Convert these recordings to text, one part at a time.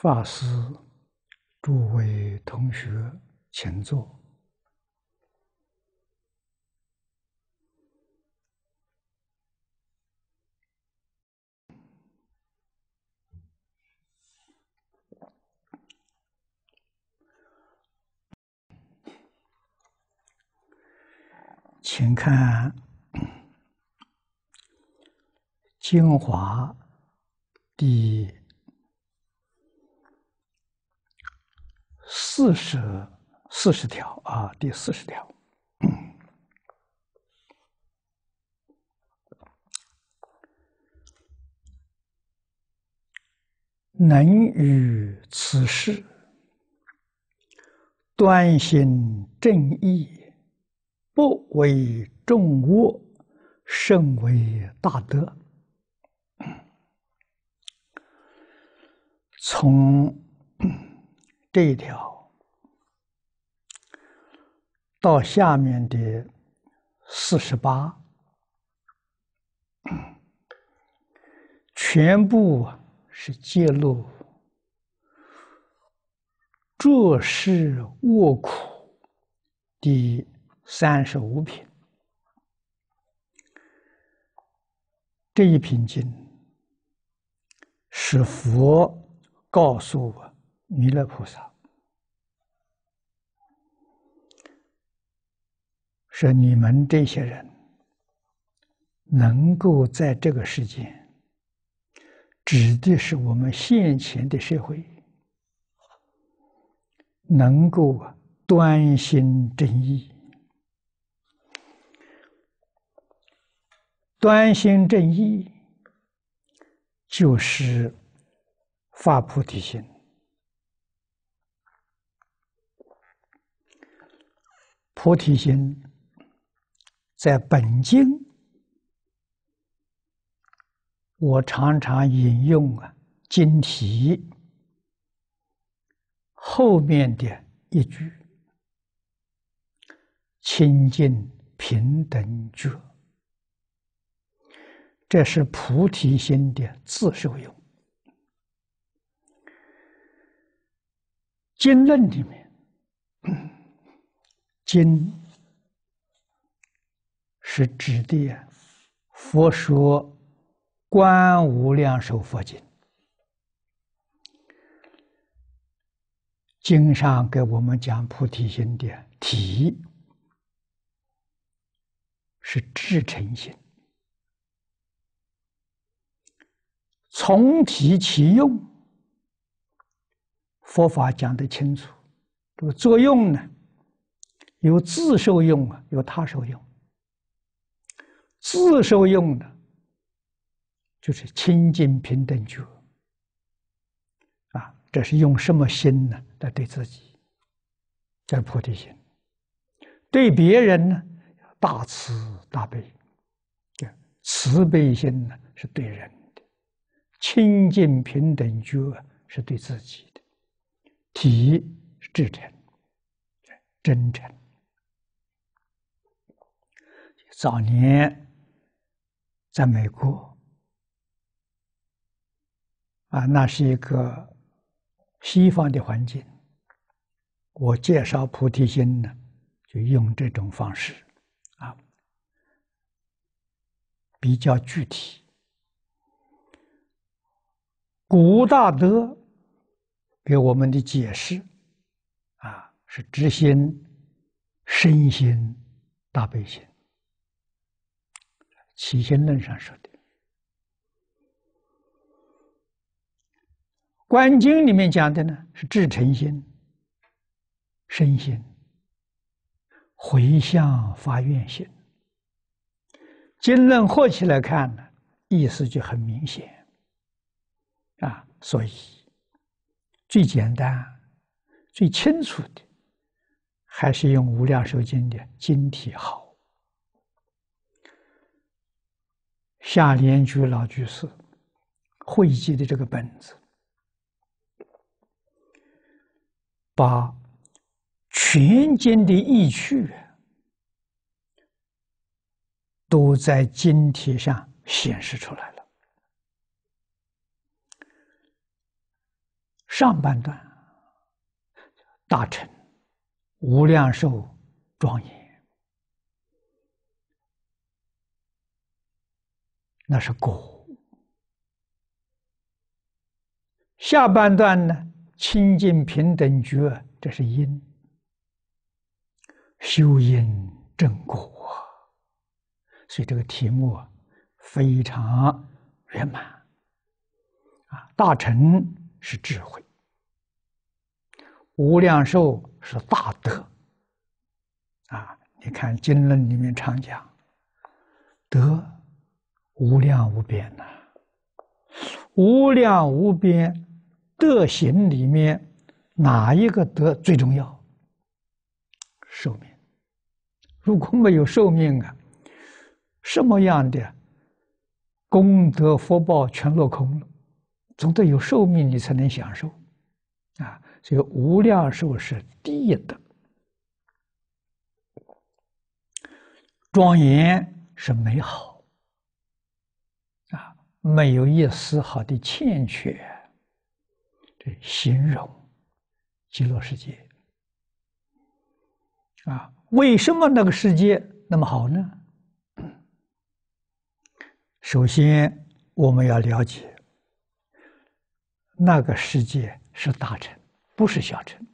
法师，诸位同学，请坐。请看《精华》第。四十，四十条啊！第四十条，能与此事，端心正义，不为众恶，甚为大德。从。这一条到下面的四十八，全部是揭露做事卧苦第三十五品。这一品经是佛告诉我弥勒菩萨。说你们这些人能够在这个世界，指的是我们现前的社会能够端心正意，端心正意就是发菩提心，菩提心。在本经，我常常引用啊，经题后面的一句“清净平等觉”，这是菩提心的自受用。经论里面，经。是指的《佛说观无量寿佛经》，经上给我们讲菩提心的体是至诚心，从提其用，佛法讲得清楚，这个作用呢，有自受用啊，有他受用。自受用的，就是清净平等觉。啊，这是用什么心呢？来对自己，叫菩提心；对别人呢，大慈大悲，慈悲心呢是对人的，清净平等觉是对自己的，体是至诚，真诚。早年。在美国，啊，那是一个西方的环境。我介绍菩提心呢，就用这种方式，啊，比较具体。古大德给我们的解释，啊，是知心、深心、大悲心。起心论上说的，《观经》里面讲的呢是至诚心、身心、回向发愿心。经论合起来看呢，意思就很明显啊。所以，最简单、最清楚的，还是用《无量寿经》的经体好。下莲居老居士汇集的这个本子，把全经的意趣都在经题上显示出来了。上半段，大臣无量寿庄严。那是果，下半段呢，清净平等觉，这是因，修因正果，所以这个题目非常圆满啊！大成是智慧，无量寿是大德啊！你看经论里面常讲德。无量无边呐，无量无边德行里面，哪一个德最重要？寿命，如果没有寿命啊，什么样的功德福报全落空了。总得有寿命，你才能享受啊。所以无量寿是第一德，庄严是美好。没有一丝毫的欠缺，这形容极乐世界啊！为什么那个世界那么好呢？首先，我们要了解，那个世界是大乘，不是小乘。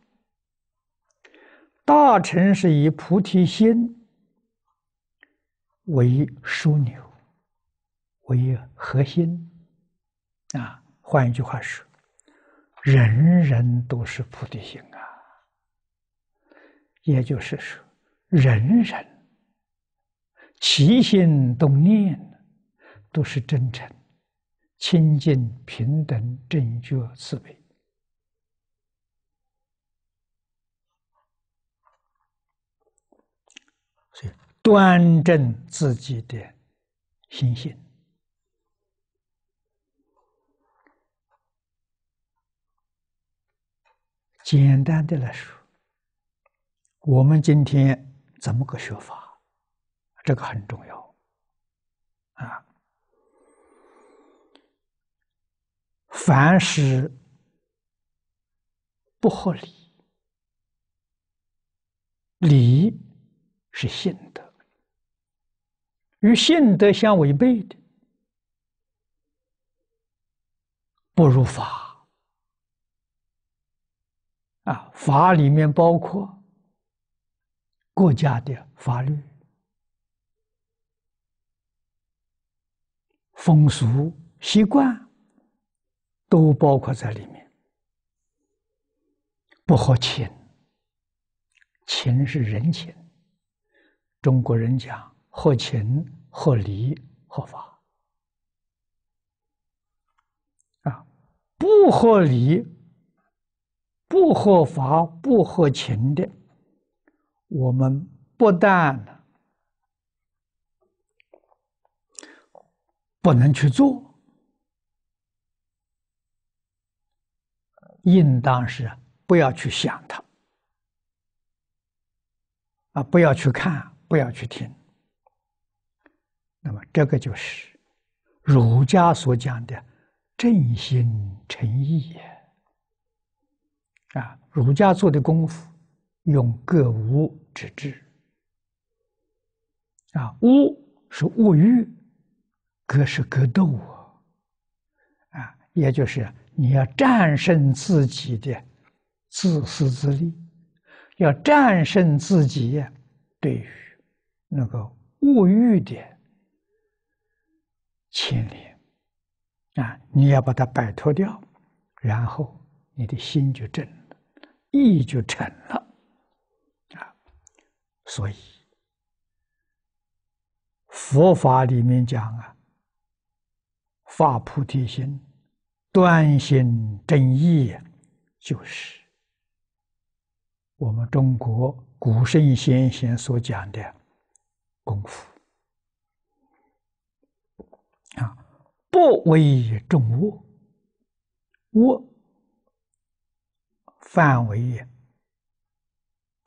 大乘是以菩提心为枢纽。为核心啊！换一句话说，人人都是菩提心啊。也就是说，人人起心动念都是真诚、清净、平等、正觉、慈悲，所以端正自己的心性。简单的来说，我们今天怎么个学法？这个很重要啊！凡是不合理，理是性德，与性德相违背的，不如法。啊，法里面包括国家的法律、风俗习惯，都包括在里面。不合情，情是人情。中国人讲合情、合理、合法。啊，不合理。不合法、不合情的，我们不但不能去做，应当是不要去想它，啊，不要去看，不要去听。那么，这个就是儒家所讲的“正心诚意”也。啊，儒家做的功夫，用格无之治。啊，物是物欲，格是格斗啊，也就是你要战胜自己的自私自利，要战胜自己对于那个物欲的牵连啊，你要把它摆脱掉，然后你的心就正了。意就成了，啊，所以佛法里面讲啊，发菩提心、断心、正意，就是我们中国古圣先贤所讲的功夫啊，不为众物我。范围也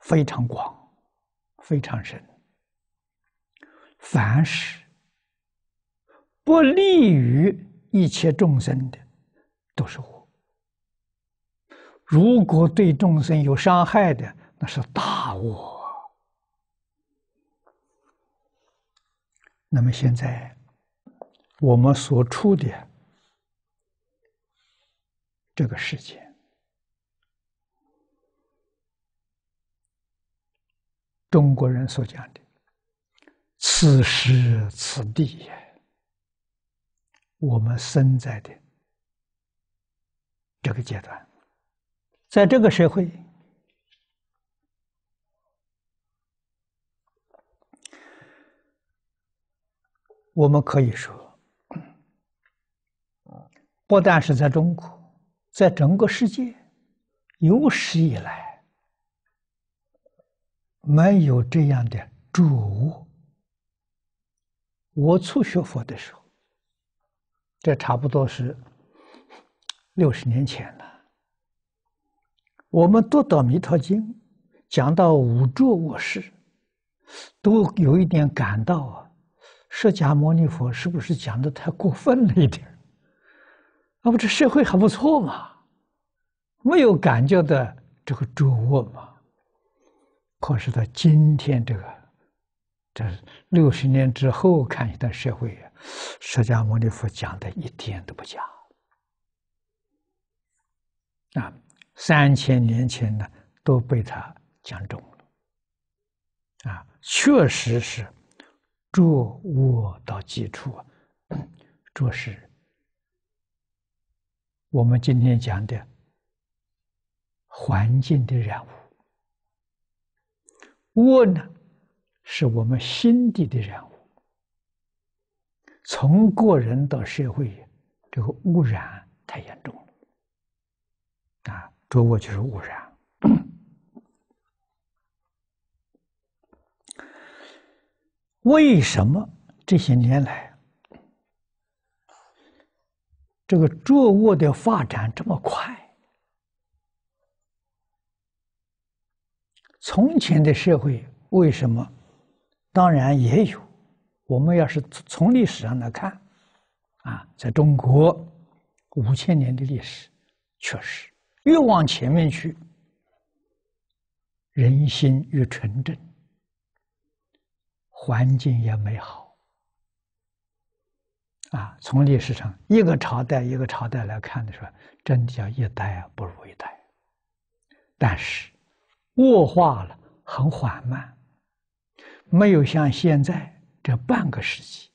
非常广，非常深。凡是不利于一切众生的，都是我。如果对众生有伤害的，那是大我。那么现在我们所处的这个世界。中国人所讲的“此时此地”呀，我们身在的这个阶段，在这个社会，我们可以说，不但是在中国，在整个世界，有史以来。没有这样的主我初学佛的时候，这差不多是六十年前了。我们读《到《弥陀经》，讲到五浊五事，都有一点感到啊，释迦牟尼佛是不是讲的太过分了一点？那不，这社会还不错嘛，没有感觉的这个主卧嘛。可是到今天，这个这六十年之后看一段社会，释迦牟尼佛讲的一点都不假啊！三千年前呢，都被他讲中了啊！确实是住物到基础，就是我们今天讲的环境的任务。物呢，是我们心底的人物。从个人到社会，这个污染太严重了。啊，浊物就是污染。为什么这些年来，这个浊物的发展这么快？从前的社会为什么？当然也有。我们要是从历史上来看，啊，在中国五千年的历史，确实越往前面去，人心越纯正，环境也美好。啊，从历史上一个朝代一个朝代来看的时候，真的叫一代啊不如一代。但是。恶化了，很缓慢，没有像现在这半个世纪，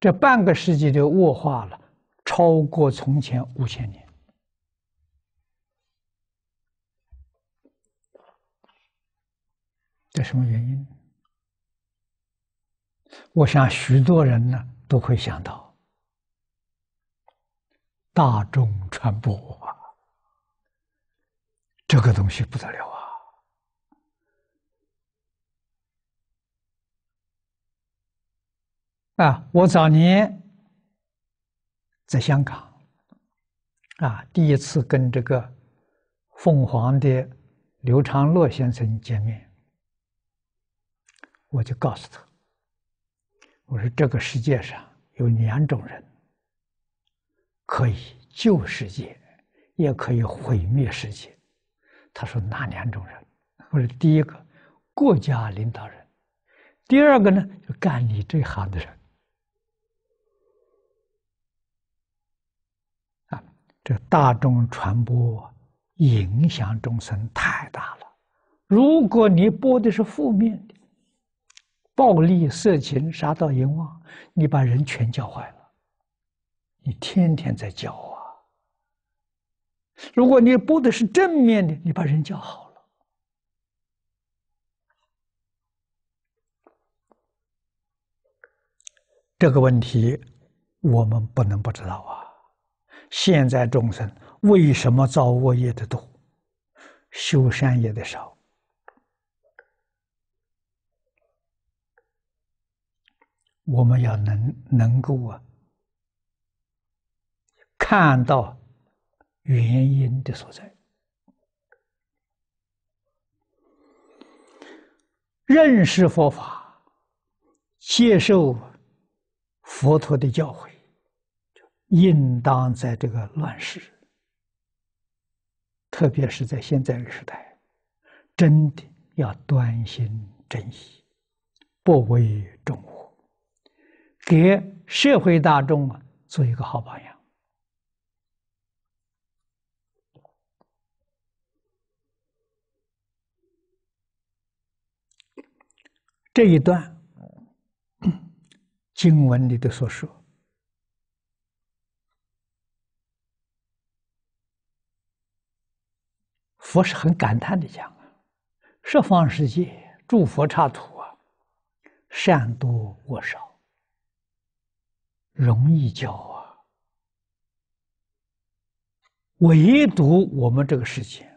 这半个世纪的恶化了，超过从前五千年。这什么原因？我想许多人呢都会想到大众传播。这个东西不得了啊！啊，我早年在香港啊，第一次跟这个凤凰的刘长乐先生见面，我就告诉他：“我说这个世界上有两种人，可以救世界，也可以毁灭世界。”他说：“哪两种人？或者第一个，国家领导人；第二个呢，就干你这行的人。啊，这大众传播影响众生太大了。如果你播的是负面的，暴力、色情、杀到阎王，你把人全教坏了。你天天在教啊。”如果你播的是正面的，你把人教好了。这个问题我们不能不知道啊！现在众生为什么造恶业的多，修善业的少？我们要能能够啊，看到。原因的所在，认识佛法，接受佛陀的教诲，应当在这个乱世，特别是在现在这个时代，真的要端心正意，不为众物，给社会大众啊做一个好榜样。这一段经文里的所说，佛是很感叹的讲啊，十方世界诸佛刹土啊，善多恶少，容易教啊，唯独我们这个世界，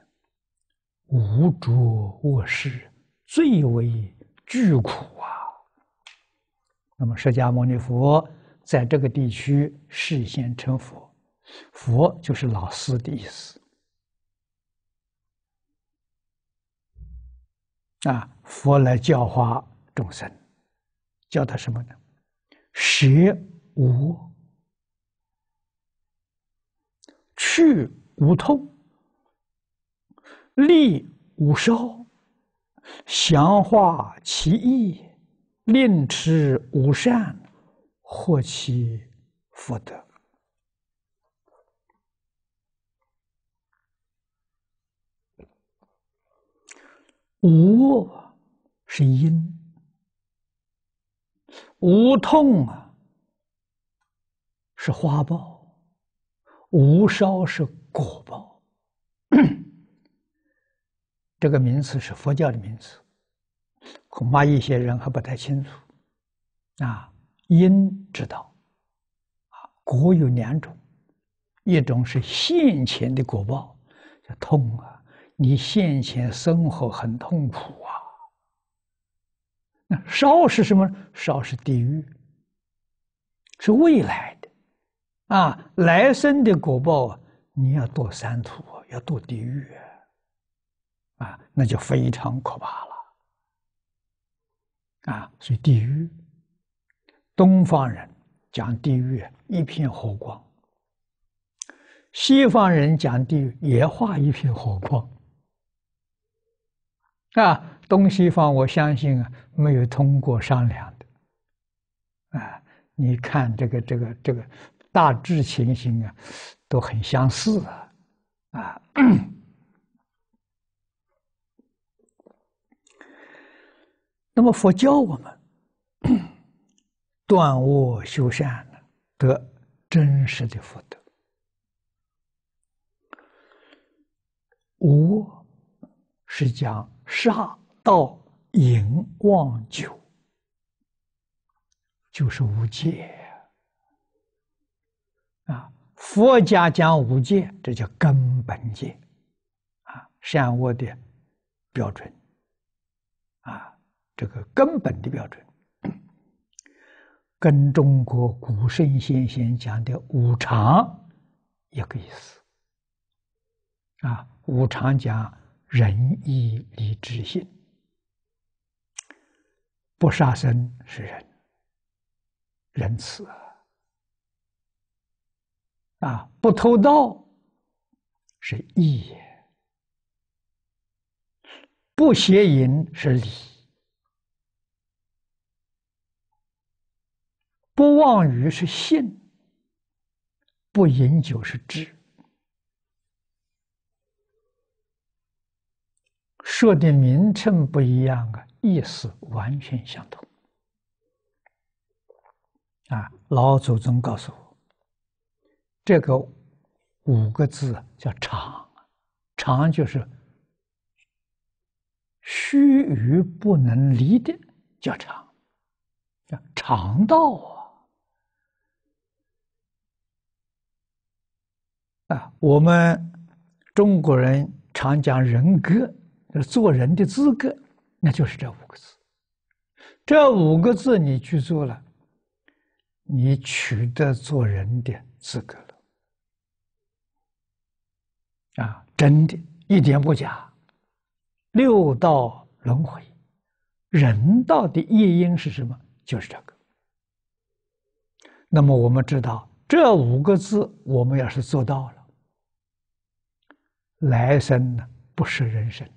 无诸恶事，最为。巨苦啊！那么释迦牟尼佛在这个地区示现成佛，佛就是老师的意思。啊，佛来教化众生，教他什么呢？学无去无痛，利无烧。降化其意，令持无善，获其福德。无是因，无痛啊，是花报；无烧是果报。这个名词是佛教的名词，恐怕一些人还不太清楚。啊，因之道，啊，果有两种，一种是现前的果报，叫痛啊，你现前生活很痛苦啊。那烧是什么？烧是地狱，是未来的，啊，来生的果报，你要堕三途，要堕地狱。啊。啊，那就非常可怕了，啊，所以地狱，东方人讲地狱一片火光，西方人讲地狱也画一片火光，啊，东西方我相信啊，没有通过商量的，啊，你看这个这个这个大致情形啊，都很相似啊，啊。那么佛教我们断恶修善呢，得真实的福德。无是讲杀盗淫妄酒，就是无戒啊。佛家讲无戒，这叫根本戒啊，善恶的标准啊。这个根本的标准，跟中国古圣先贤讲的五常一个意思啊。五常讲仁义礼智信，不杀生是仁，仁慈啊；不偷盗是义，不邪淫是礼。不妄语是信，不饮酒是智。说的名称不一样啊，意思完全相同。啊，老祖宗告诉我，这个五个字叫“常”，常就是须臾不能离的叫常，叫常道啊。啊，我们中国人常讲人格，就是做人的资格，那就是这五个字。这五个字你去做了，你取得做人的资格了。啊，真的，一点不假。六道轮回，人道的业因是什么？就是这个。那么我们知道，这五个字我们要是做到了。来生呢不是人生，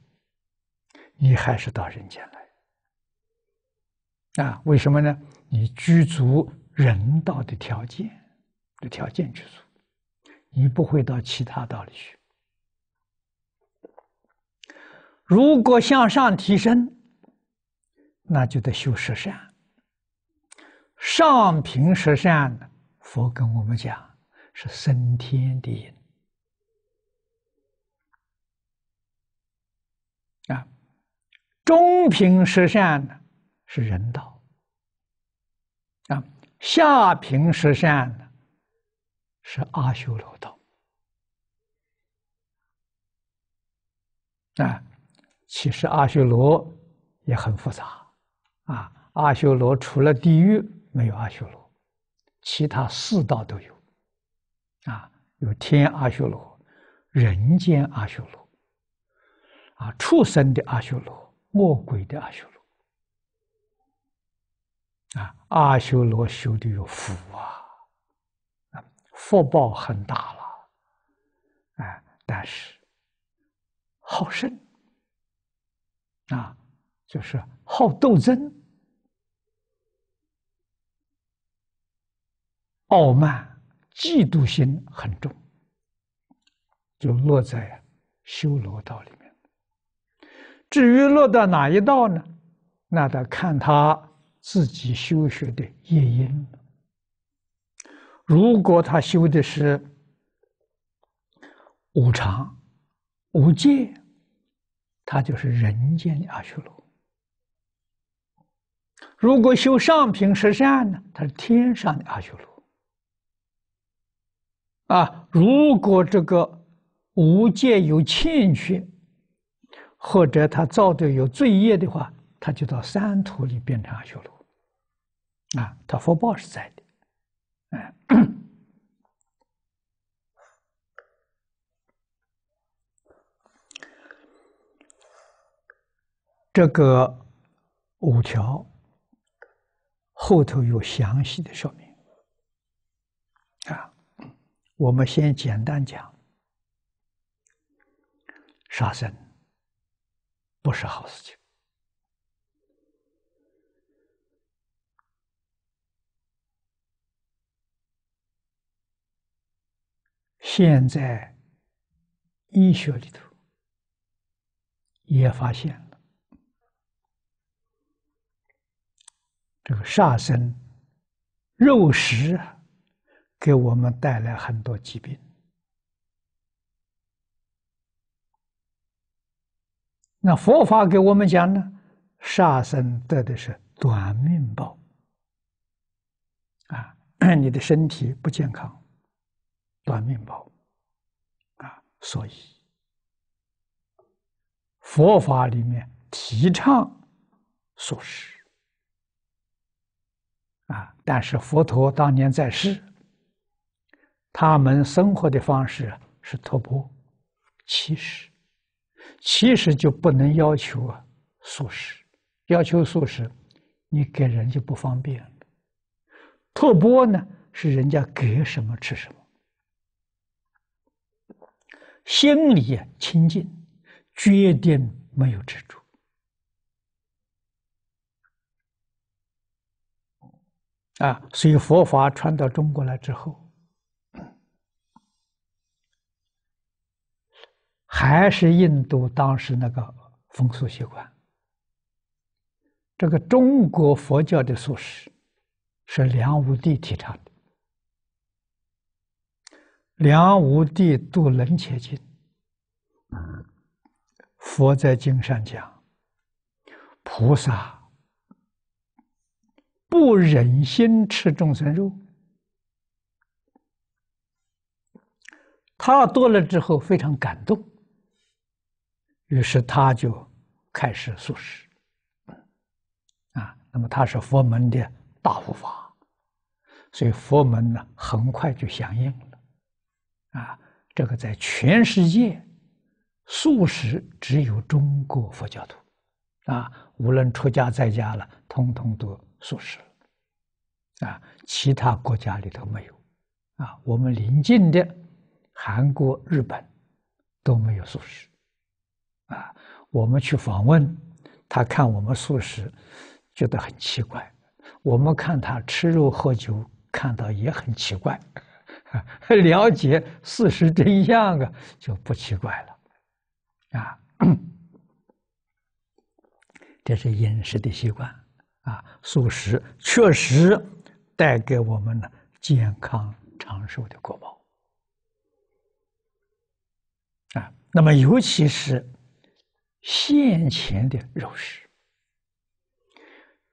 你还是到人间来。啊，为什么呢？你居住人道的条件的条件居住，你不会到其他道里去。如果向上提升，那就得修十善。上品十善，佛跟我们讲是升天的。中品十善呢，是人道；啊，下品十善呢，是阿修罗道。啊，其实阿修罗也很复杂，啊，阿修罗除了地狱没有阿修罗，其他四道都有，啊，有天阿修罗、人间阿修罗、啊畜生的阿修罗。魔鬼的阿修罗啊，阿修罗修的有福啊，啊，福报很大了，啊，但是好胜啊，就是好斗争，傲慢、嫉妒心很重，就落在修罗道里。至于落到哪一道呢？那得看他自己修学的业因了。如果他修的是无常、无界，他就是人间的阿修罗；如果修上品十善呢，他是天上的阿修罗。啊，如果这个无界有欠缺。或者他造的有罪业的话，他就到三途里变成阿修罗，啊，他福报是在的，哎，这个五条后头有详细的说明啊，我们先简单讲沙僧。不是好事情。现在医学里头也发现了，这个煞生、肉食给我们带来很多疾病。那佛法给我们讲呢，杀生得的是短命报，啊，你的身体不健康，短命报，啊，所以佛法里面提倡素食，啊，但是佛陀当年在世，他们生活的方式是托钵乞食。其实就不能要求啊素食，要求素食，你给人就不方便了。托钵呢，是人家给什么吃什么，心里啊清净，绝定没有执着。啊，所以佛法传到中国来之后。还是印度当时那个风俗习惯。这个中国佛教的素食，是梁武帝提倡的。梁武帝度人且记，佛在经上讲，菩萨不忍心吃众生肉，他多了之后非常感动。于是他就开始素食，啊，那么他是佛门的大护法，所以佛门呢很快就响应了，啊，这个在全世界素食只有中国佛教徒，啊，无论出家在家了，通通都素食，啊，其他国家里头没有，啊，我们邻近的韩国、日本都没有素食。啊，我们去访问他，看我们素食，觉得很奇怪；我们看他吃肉喝酒，看到也很奇怪。了解事实真相啊，就不奇怪了。啊，这是饮食的习惯啊，素食确实带给我们了健康长寿的果报。啊，那么尤其是。现前的肉食，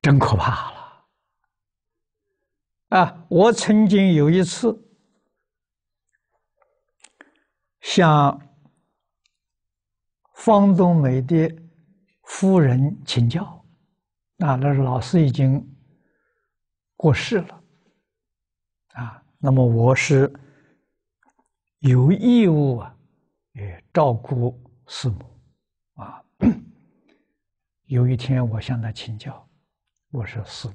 真可怕了啊！我曾经有一次向方东美的夫人请教，啊，那老师已经过世了，啊，那么我是有义务啊，呃，照顾师母。有一天，我向他请教：“我说，师傅，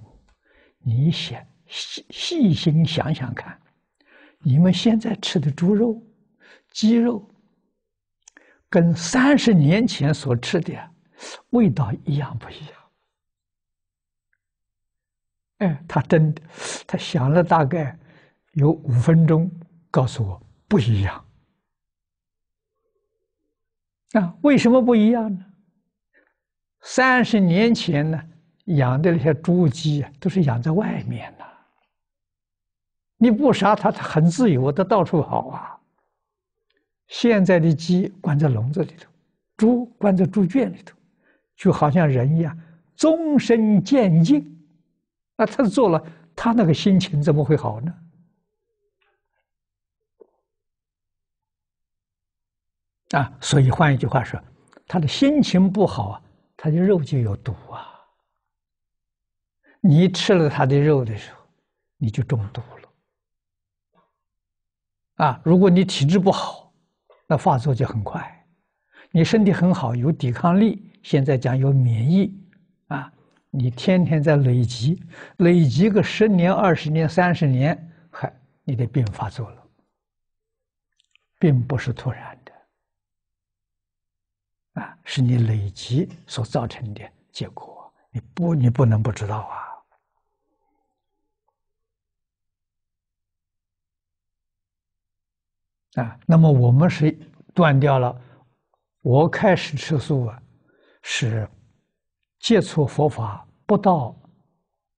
你想细细心想想看，你们现在吃的猪肉、鸡肉，跟三十年前所吃的味道一样不一样？”哎，他真的，他想了大概有五分钟，告诉我不一样。啊，为什么不一样呢？三十年前呢，养的那些猪鸡啊，都是养在外面的，你不杀它，它很自由，它到处跑啊。现在的鸡关在笼子里头，猪关在猪圈里头，就好像人一样，终身渐进。那他做了，他那个心情怎么会好呢？啊，所以换一句话说，他的心情不好啊。他的肉就有毒啊！你吃了他的肉的时候，你就中毒了。啊，如果你体质不好，那发作就很快；你身体很好，有抵抗力，现在讲有免疫啊，你天天在累积，累积个十年、二十年、三十年，还你的病发作了，并不是突然。啊，是你累积所造成的结果，你不你不能不知道啊！啊，那么我们是断掉了。我开始吃素啊，是接触佛法不到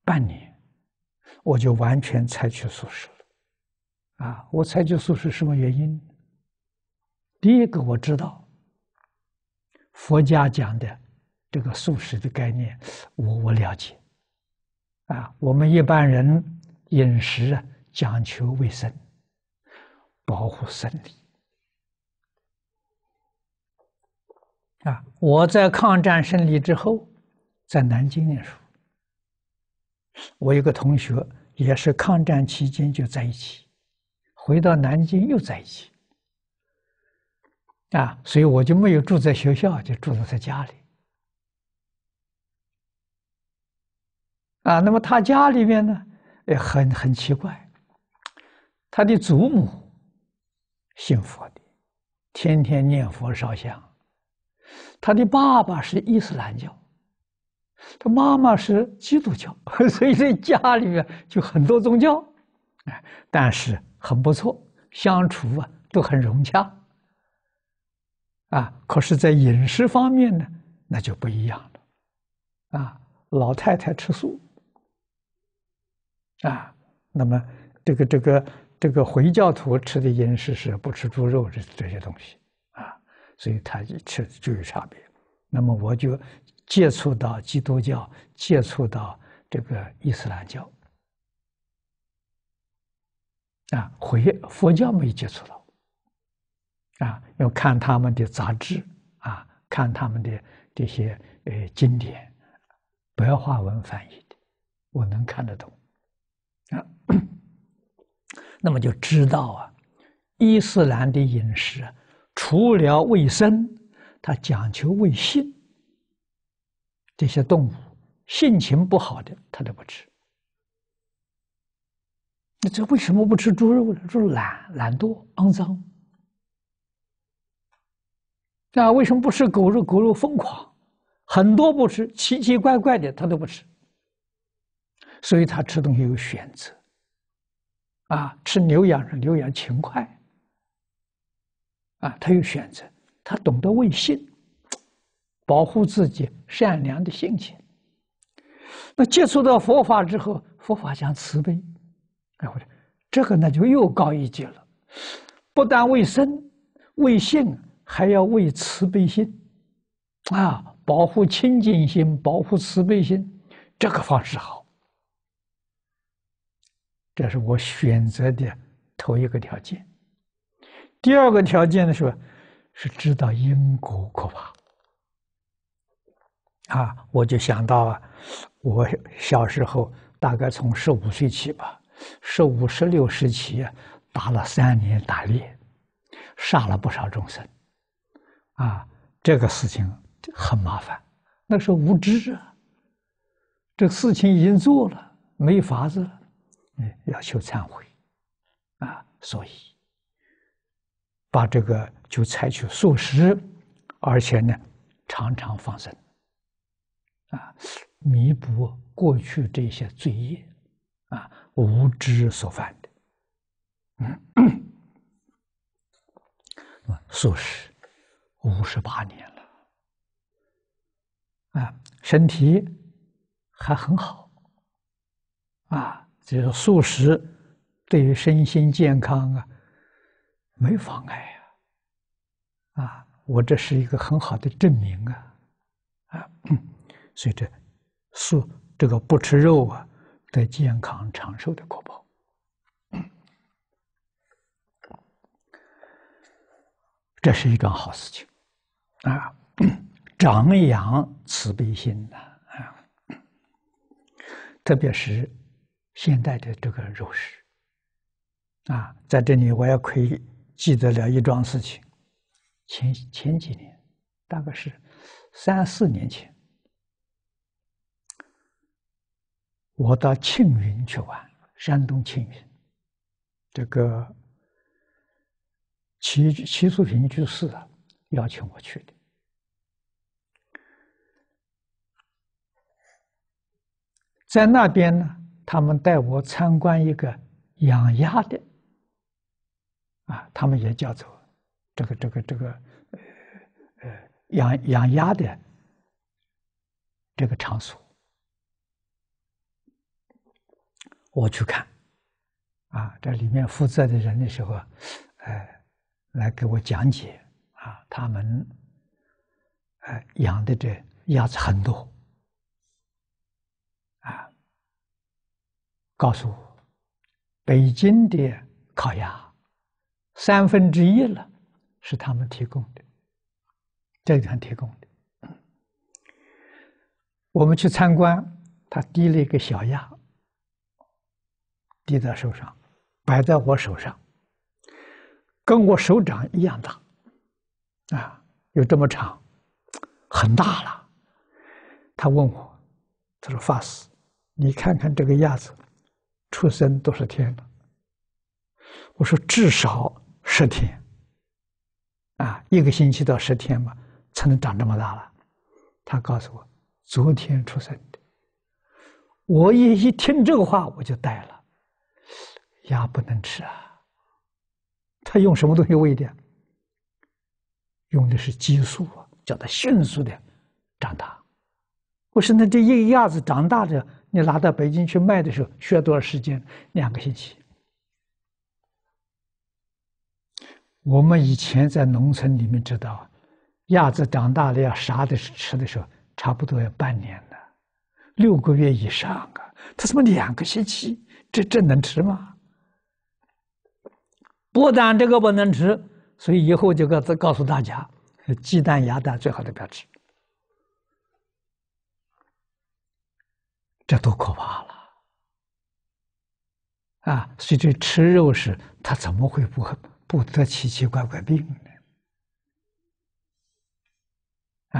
半年，我就完全采取素食了。啊，我采取素是什么原因？第一个我知道。佛家讲的这个素食的概念，我我了解啊。我们一般人饮食啊，讲求卫生，保护身体啊。我在抗战胜利之后，在南京念书，我有个同学也是抗战期间就在一起，回到南京又在一起。啊，所以我就没有住在学校，就住在他家里。啊，那么他家里面呢，也很很奇怪，他的祖母信佛的，天天念佛烧香；他的爸爸是伊斯兰教，他妈妈是基督教，所以这家里面就很多宗教，哎，但是很不错，相处啊都很融洽。啊，可是，在饮食方面呢，那就不一样了。啊，老太太吃素，啊，那么这个这个这个回教徒吃的饮食是不吃猪肉这这些东西啊，所以他就吃就有差别。那么我就接触到基督教，接触到这个伊斯兰教，啊，回佛教没接触到。啊，要看他们的杂志啊，看他们的这些呃经典白话文翻译的，我能看得懂啊。那么就知道啊，伊斯兰的饮食除了卫生，他讲求卫生。这些动物性情不好的他都不吃。那这为什么不吃猪肉呢？说懒、懒惰、肮脏。那为什么不吃狗肉？狗肉疯狂，很多不吃，奇奇怪怪的他都不吃，所以他吃东西有选择。啊，吃牛羊，牛羊勤快，啊，他有选择，他懂得为性，保护自己，善良的心情。那接触到佛法之后，佛法讲慈悲，哎，我说这个呢就又高一级了，不但为生，为性。还要为慈悲心，啊，保护清净心，保护慈悲心，这个方式好。这是我选择的头一个条件。第二个条件呢，候是知道因果可怕。啊，我就想到，我小时候大概从十五岁起吧，十五十六时期，打了三年打猎，杀了不少众生。啊，这个事情很麻烦。那时候无知啊，这事情已经做了，没法子了。嗯，要求忏悔啊，所以把这个就采取素食，而且呢，常常放生，啊，弥补过去这些罪业啊，无知所犯的，嗯，啊，素食。五十八年了，啊，身体还很好，啊，这个素食对于身心健康啊没妨碍呀，啊，我这是一个很好的证明啊，啊，所以这素这个不吃肉啊对健康长寿的国宝，这是一桩好事情。啊，长养慈悲心的啊，特别是现代的这个肉食啊，在这里我也可以记得了一桩事情，前前几年，大概是三四年前，我到庆云去玩，山东庆云，这个齐齐素平居士啊邀请我去的。在那边呢，他们带我参观一个养鸭的，啊，他们也叫做这个这个这个呃呃养养鸭的这个场所，我去看，啊，这里面负责的人的时候，哎，来给我讲解，啊，他们哎养的这鸭子很多。告诉我，北京的烤鸭，三分之一了，是他们提供的，这个提供的。我们去参观，他递了一个小鸭，递在手上，摆在我手上，跟我手掌一样大，啊，有这么长，很大了。他问我，他说法师，你看看这个鸭子。出生多少天了？我说至少十天，啊，一个星期到十天嘛，才能长这么大了。他告诉我，昨天出生的。我一一听这个话，我就呆了，牙不能吃啊。他用什么东西喂的？用的是激素啊，叫他迅速的长大。我说：“那这一鸭子长大的，你拿到北京去卖的时候，需要多少时间？两个星期。我们以前在农村里面知道，鸭子长大了要杀的吃的时候，差不多要半年的，六个月以上啊。它怎么两个星期？这这能吃吗？不但这个不能吃，所以以后就告再告诉大家，鸡蛋、鸭蛋最好不要吃。”这多可怕了！啊，所以这吃肉时，他怎么会不不得奇奇怪怪病呢？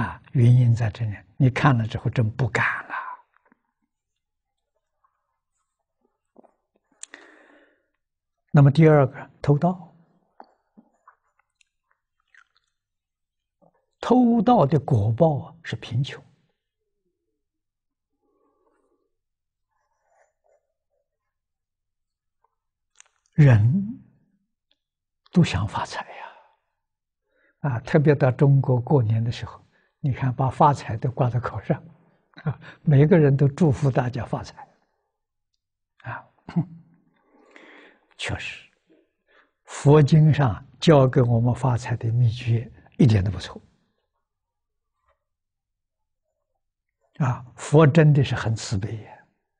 啊，原因在这里。你看了之后，真不敢了。那么第二个，偷盗，偷盗的果报啊，是贫穷。人都想发财呀，啊，特别到中国过年的时候，你看把发财都挂在口上，啊，每个人都祝福大家发财，啊，确实，佛经上教给我们发财的秘诀一点都不错，啊，佛真的是很慈悲呀，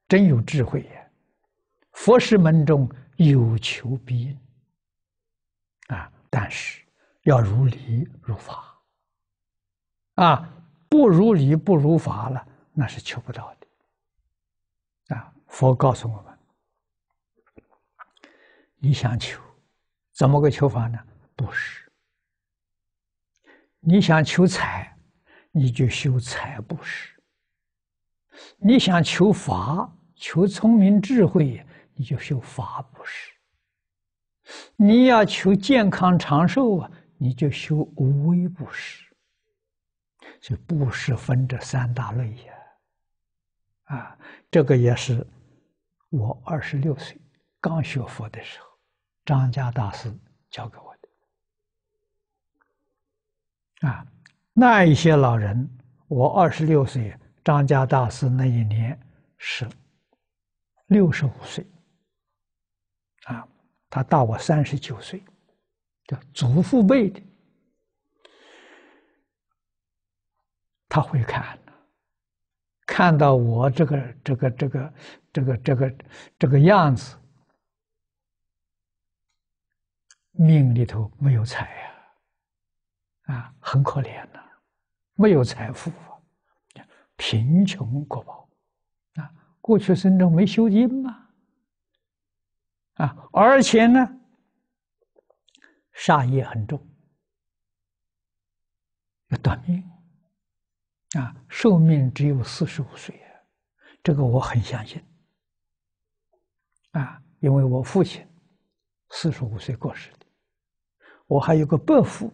真有智慧呀。佛是门中有求必应，啊！但是要如理如法，啊，不如理不如法了，那是求不到的。啊，佛告诉我们：你想求，怎么个求法呢？布施。你想求财，你就修财布施。你想求法，求聪明智慧。你就修法布施，你要求健康长寿啊，你就修无为布施。所以布施分这三大类呀，啊，这个也是我二十六岁刚学佛的时候，张家大师教给我的啊。那一些老人，我二十六岁，张家大师那一年是六十五岁。他大我三十九岁，叫祖父辈的，他会看，看到我这个这个这个这个这个这个样子，命里头没有财呀，啊，很可怜呐，没有财富，贫穷国宝，啊，过去身上没修金嘛。啊，而且呢，杀业很重，要短命啊，寿命只有四十五岁，这个我很相信啊，因为我父亲四十五岁过世的，我还有个伯父，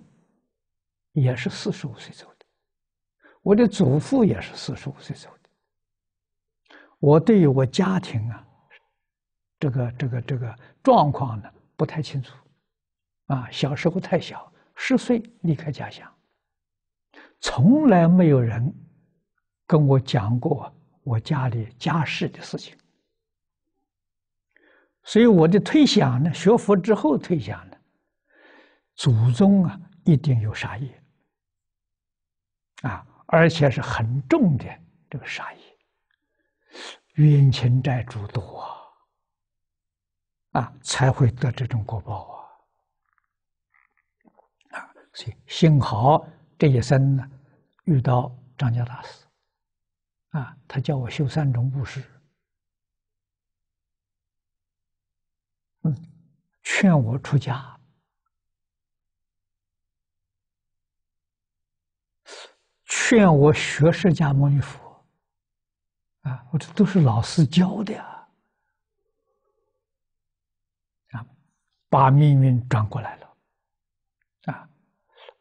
也是四十五岁走的，我的祖父也是四十五岁走的，我对于我家庭啊。这个这个这个状况呢不太清楚，啊，小时候太小，十岁离开家乡，从来没有人跟我讲过我家里家世的事情，所以我的推想呢，学佛之后推想呢，祖宗啊一定有杀业，啊，而且是很重的这个杀业，冤亲债主多。啊，才会得这种果报啊！啊，所以幸好这一生呢，遇到张家大师，啊，他叫我修三种布施，嗯，劝我出家，劝我学释迦牟尼佛，啊，我这都是老师教的呀。把命运转过来了，啊！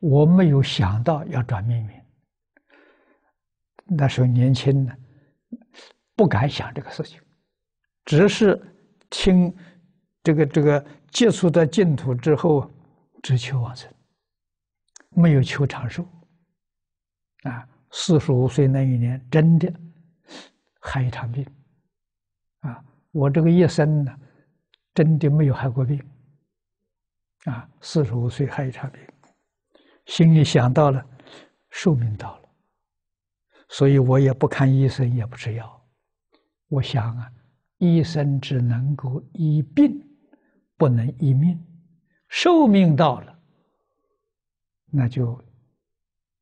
我没有想到要转命运，那时候年轻呢，不敢想这个事情，只是听这个这个接触的净土之后，只求往生，没有求长寿。啊！四十五岁那一年，真的害一场病，啊！我这个一生呢，真的没有害过病。啊，四十五岁还场病，心里想到了，寿命到了，所以我也不看医生，也不吃药。我想啊，医生只能够医病，不能医命，寿命到了，那就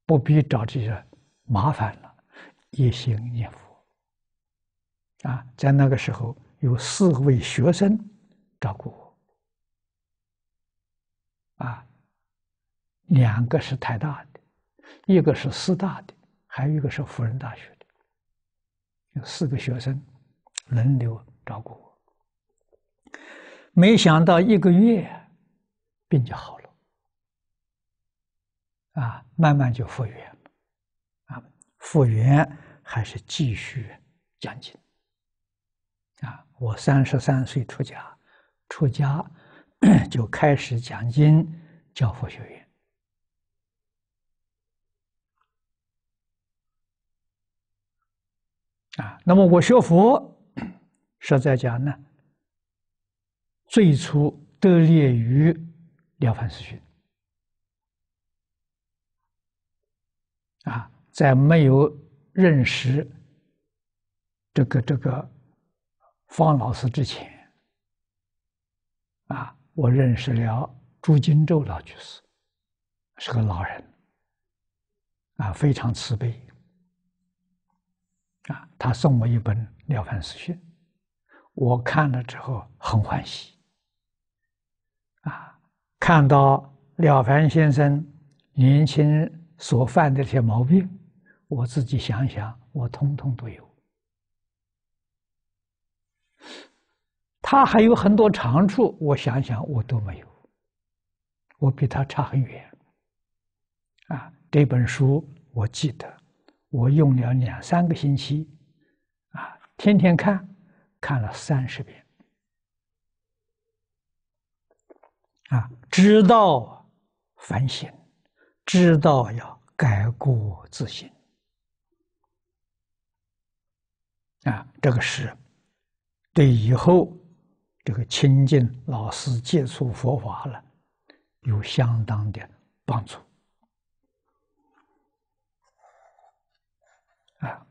不必找这些麻烦了，一心念佛。啊，在那个时候有四位学生照顾我。啊，两个是台大的，一个是师大的，还有一个是辅仁大学的，有四个学生轮流照顾我。没想到一个月病就好了，啊，慢慢就复原，了，啊，复原还是继续讲经，啊，我三十三岁出家，出家。就开始讲经教佛学院啊。那么我学佛，实在讲呢，最初得力于了凡四训啊，在没有认识这个这个方老师之前啊。我认识了朱金洲老居士，是个老人，啊，非常慈悲，啊，他送我一本《了凡四训》，我看了之后很欢喜，啊，看到了凡先生年轻所犯的一些毛病，我自己想想，我通通都有。他还有很多长处，我想想，我都没有，我比他差很远。啊，这本书我记得，我用了两三个星期，啊，天天看，看了三十遍。啊，知道反省，知道要改过自新。啊，这个是，对以后。这个亲近老师接触佛法了，有相当的帮助。啊，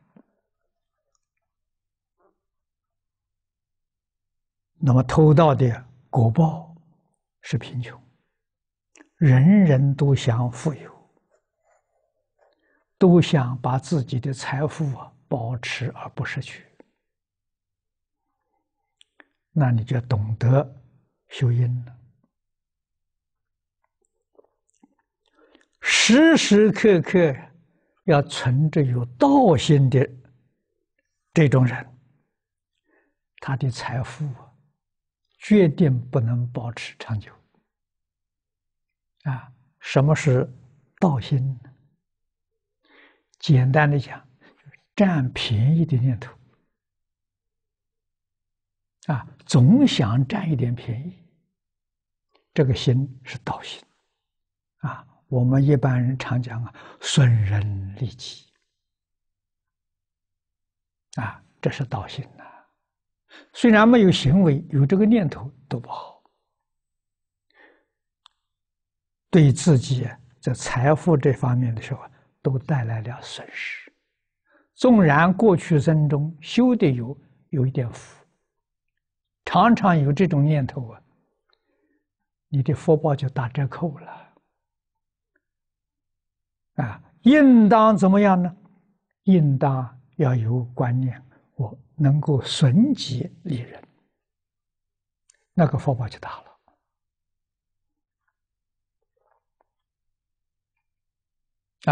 那么偷盗的果报是贫穷，人人都想富有，都想把自己的财富啊保持而不失去。那你就懂得修因了，时时刻刻要存着有道心的这种人，他的财富啊，决定不能保持长久。啊，什么是道心呢？简单的讲，占便宜的念头。啊，总想占一点便宜，这个心是道心，啊，我们一般人常讲啊，损人利己，啊，这是道心呐。虽然没有行为，有这个念头都不好，对自己在财富这方面的时候，都带来了损失。纵然过去生中修的有有一点福。常常有这种念头啊，你的福报就打折扣了。啊，应当怎么样呢？应当要有观念，我能够损己利人，那个福报就大了。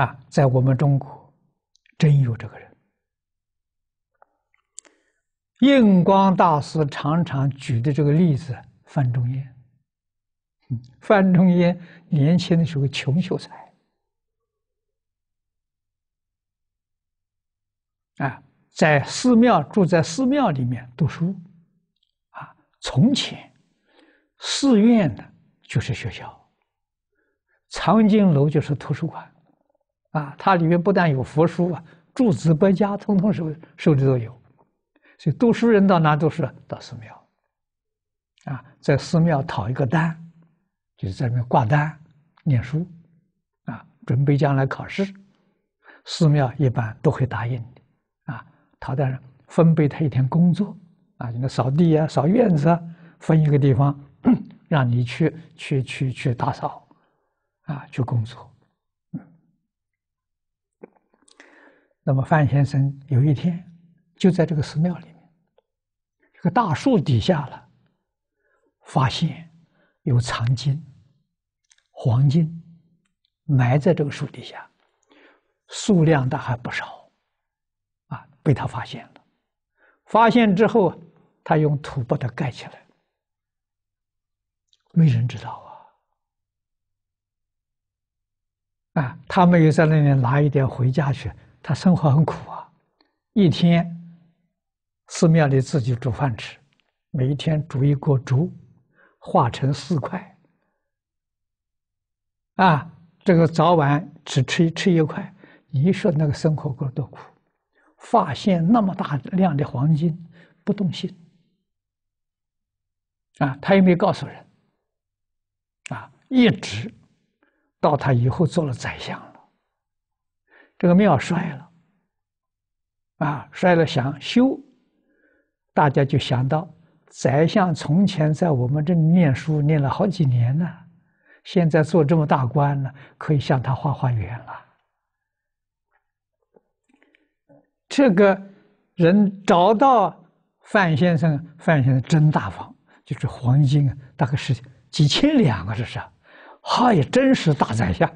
啊，在我们中国，真有这个人。印光大师常常举的这个例子，范仲淹。范仲淹年轻的时候穷秀才，啊，在寺庙住在寺庙里面读书，啊，从前寺院的就是学校，藏经楼就是图书馆，啊，它里面不但有佛书啊，诸子百家，通通收收的都有。所以读书人到哪读书？到寺庙，啊，在寺庙讨一个单，就是在里面挂单念书，啊，准备将来考试。寺庙一般都会答应的，啊，他在分配他一天工作，啊，你那扫地啊、扫院子啊，分一个地方让你去去去去打扫，啊，去工作。那么范先生有一天。就在这个寺庙里面，这个大树底下了，发现有藏金、黄金埋在这个树底下，数量倒还不少，啊，被他发现了。发现之后，他用土把它盖起来，没人知道啊。啊，他没有在那里拿一点回家去，他生活很苦啊，一天。寺庙里自己煮饭吃，每一天煮一锅粥，化成四块。啊，这个早晚只吃吃一块。你说那个生活过得多苦？发现那么大量的黄金，不动心。啊，他也没告诉人。啊，一直到他以后做了宰相了，这个庙衰了，啊，衰了想修。大家就想到，宰相从前在我们这念书念了好几年呢，现在做这么大官了，可以向他画画圆了。这个人找到范先生，范先生真大方，就是黄金啊，大概是几千两啊，这是，哈也真是大宰相。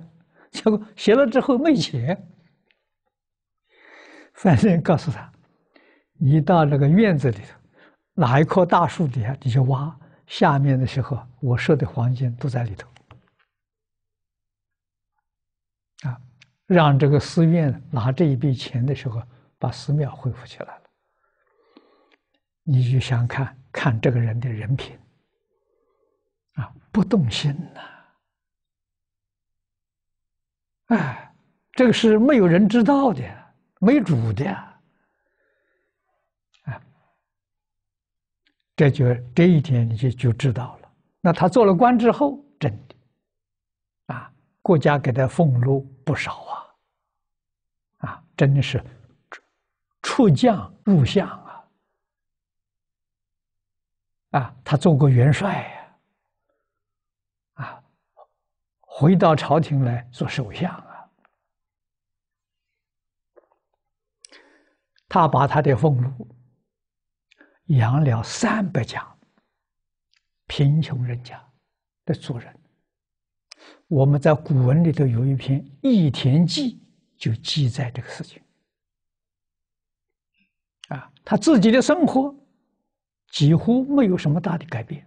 结果写了之后没钱，范先生告诉他。一到那个院子里头，哪一棵大树底下，你就挖下面的时候，我设的黄金都在里头，啊，让这个寺院拿这一笔钱的时候，把寺庙恢复起来了。你就想看看这个人的人品，啊，不动心呐，哎，这个是没有人知道的，没主的。这就这一点你就就知道了。那他做了官之后，真的，啊，国家给他俸禄不少啊，啊，真的是，出将入相啊，啊，他做过元帅呀，啊，回到朝廷来做首相啊，他把他的俸禄。养了三百家贫穷人家的主人，我们在古文里头有一篇《义田记》，就记载这个事情。啊，他自己的生活几乎没有什么大的改变，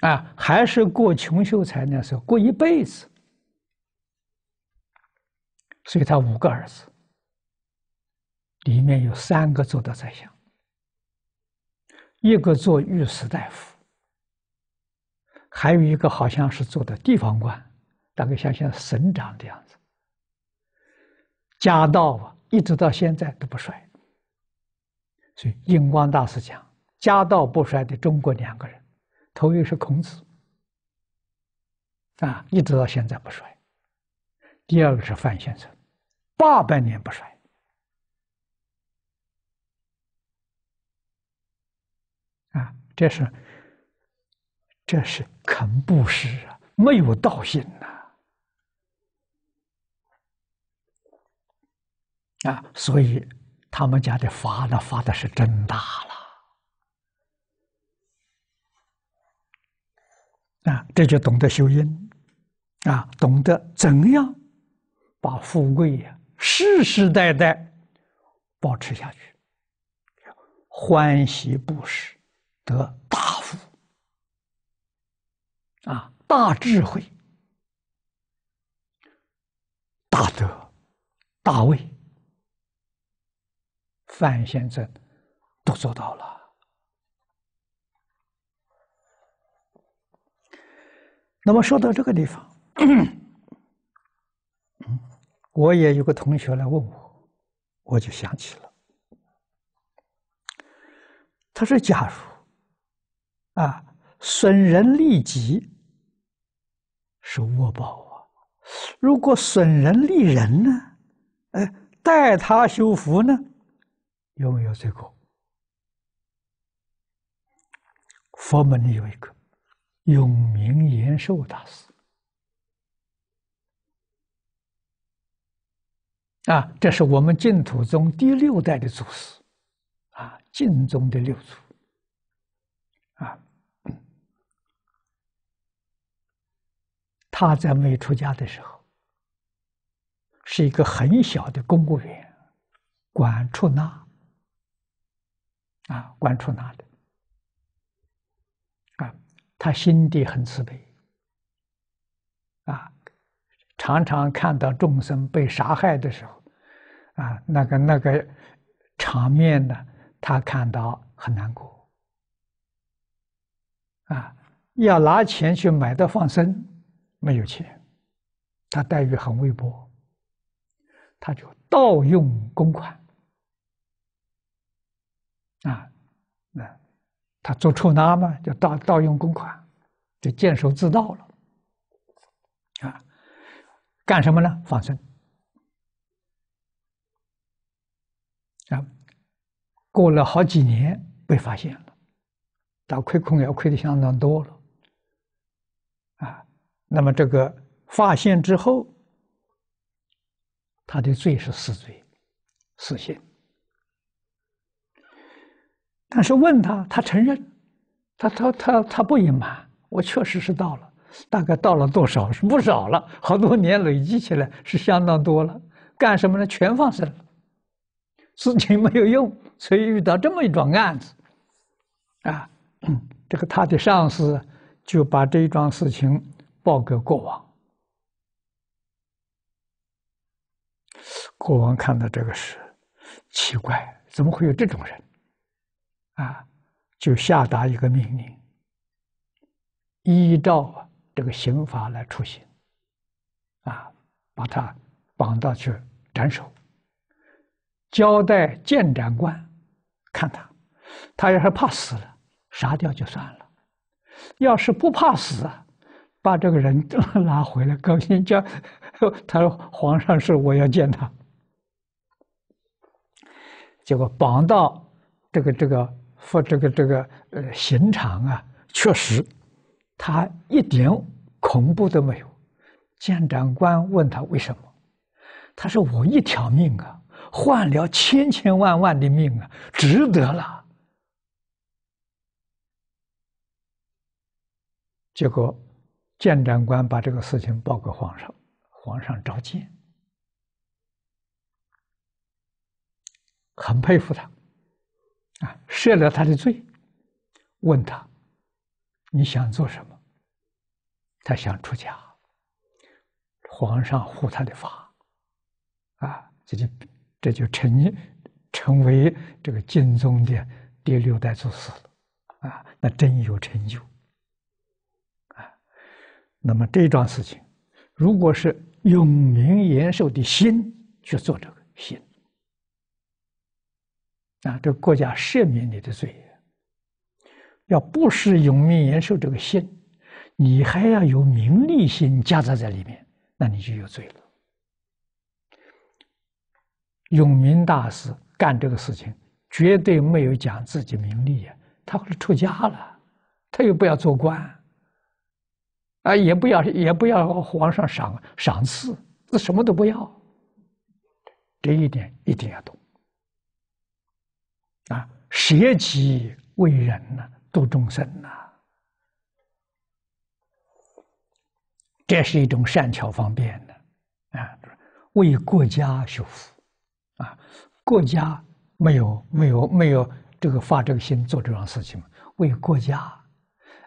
啊，还是过穷秀才那时候过一辈子，所以他五个儿子。里面有三个做到宰相，一个做御史大夫，还有一个好像是做的地方官，大概像像省长的样子。家道啊，一直到现在都不衰。所以，印光大师讲，家道不衰的中国两个人，头一个是孔子，啊，一直到现在不衰；第二个是范先生，八百年不衰。这是，这是肯布施啊，没有道心呐，啊，所以他们家的发呢发的是真大了，啊，这就懂得修因，啊，懂得怎样把富贵呀世世代代保持下去，欢喜布施。得大福啊，大智慧、大德、大位，范先生都做到了。那么说到这个地方，我也有个同学来问我，我就想起了，他是家属。啊，损人利己是恶报啊！如果损人利人呢？哎，待他修福呢？有没有这个？佛门里有一个永明延寿大师啊，这是我们净土宗第六代的祖师啊，净宗的六祖。他在没出家的时候，是一个很小的公务员，管出纳。啊，管出纳的。啊，他心底很慈悲。啊，常常看到众生被杀害的时候，啊，那个那个场面呢，他看到很难过。啊，要拿钱去买的放生。没有钱，他待遇很微薄，他就盗用公款啊，那他做出纳嘛，就盗盗用公款，就监守自盗了啊！干什么呢？放生啊！过了好几年，被发现了，他亏空要亏的相当多了。那么这个发现之后，他的罪是死罪，死刑。但是问他，他承认，他他他他不隐瞒，我确实是到了，大概到了多少是不少了，好多年累积起来是相当多了。干什么呢？全放生，事情没有用，所以遇到这么一桩案子，啊，这个他的上司就把这桩事情。报给国王。国王看到这个事，奇怪，怎么会有这种人？啊，就下达一个命令，依照这个刑法来处刑，啊，把他绑到去斩首，交代监斩官看他，他要是怕死了，杀掉就算了；要是不怕死啊。把这个人 拉回来，高兴叫他说：“皇上，是我要见他。”结果绑到这个这个说这个这个呃刑场啊，确实他一点恐怖都没有。监斩官问他为什么，他说：“我一条命啊，换了千千万万的命啊，值得了。”结果。建长官把这个事情报给皇上，皇上召见，很佩服他，啊，赦了他的罪，问他，你想做什么？他想出家。皇上护他的法，啊，这就这就成成为这个晋宗的第六代祖师了，啊，那真有成就。那么这桩事情，如果是永明延寿的心去做这个心，啊，这国家赦免你的罪；要不是永明延寿这个心，你还要有名利心夹杂在里面，那你就有罪了。永明大师干这个事情，绝对没有讲自己名利呀。他后来出家了，他又不要做官。啊，也不要，也不要皇上赏赏赐，这什么都不要。这一点一定要懂啊！舍己为人呐，度众生呐，这是一种善巧方便的啊！为国家修福啊！国家没有没有没有这个发这个心做这种事情为国家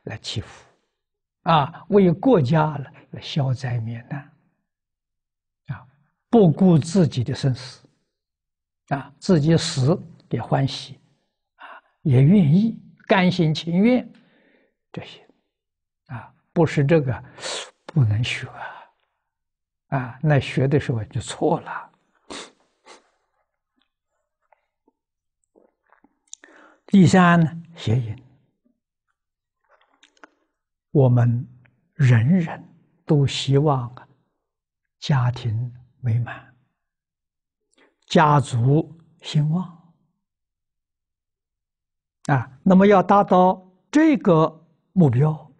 来祈福。啊，为国家来消灾免难，啊，不顾自己的生死，啊，自己死也欢喜，啊，也愿意，甘心情愿，这些，啊，不是这个不能学，啊，那学的时候就错了。第三，呢，邪淫。我们人人都希望家庭美满、家族兴旺啊。那么要达到这个目标，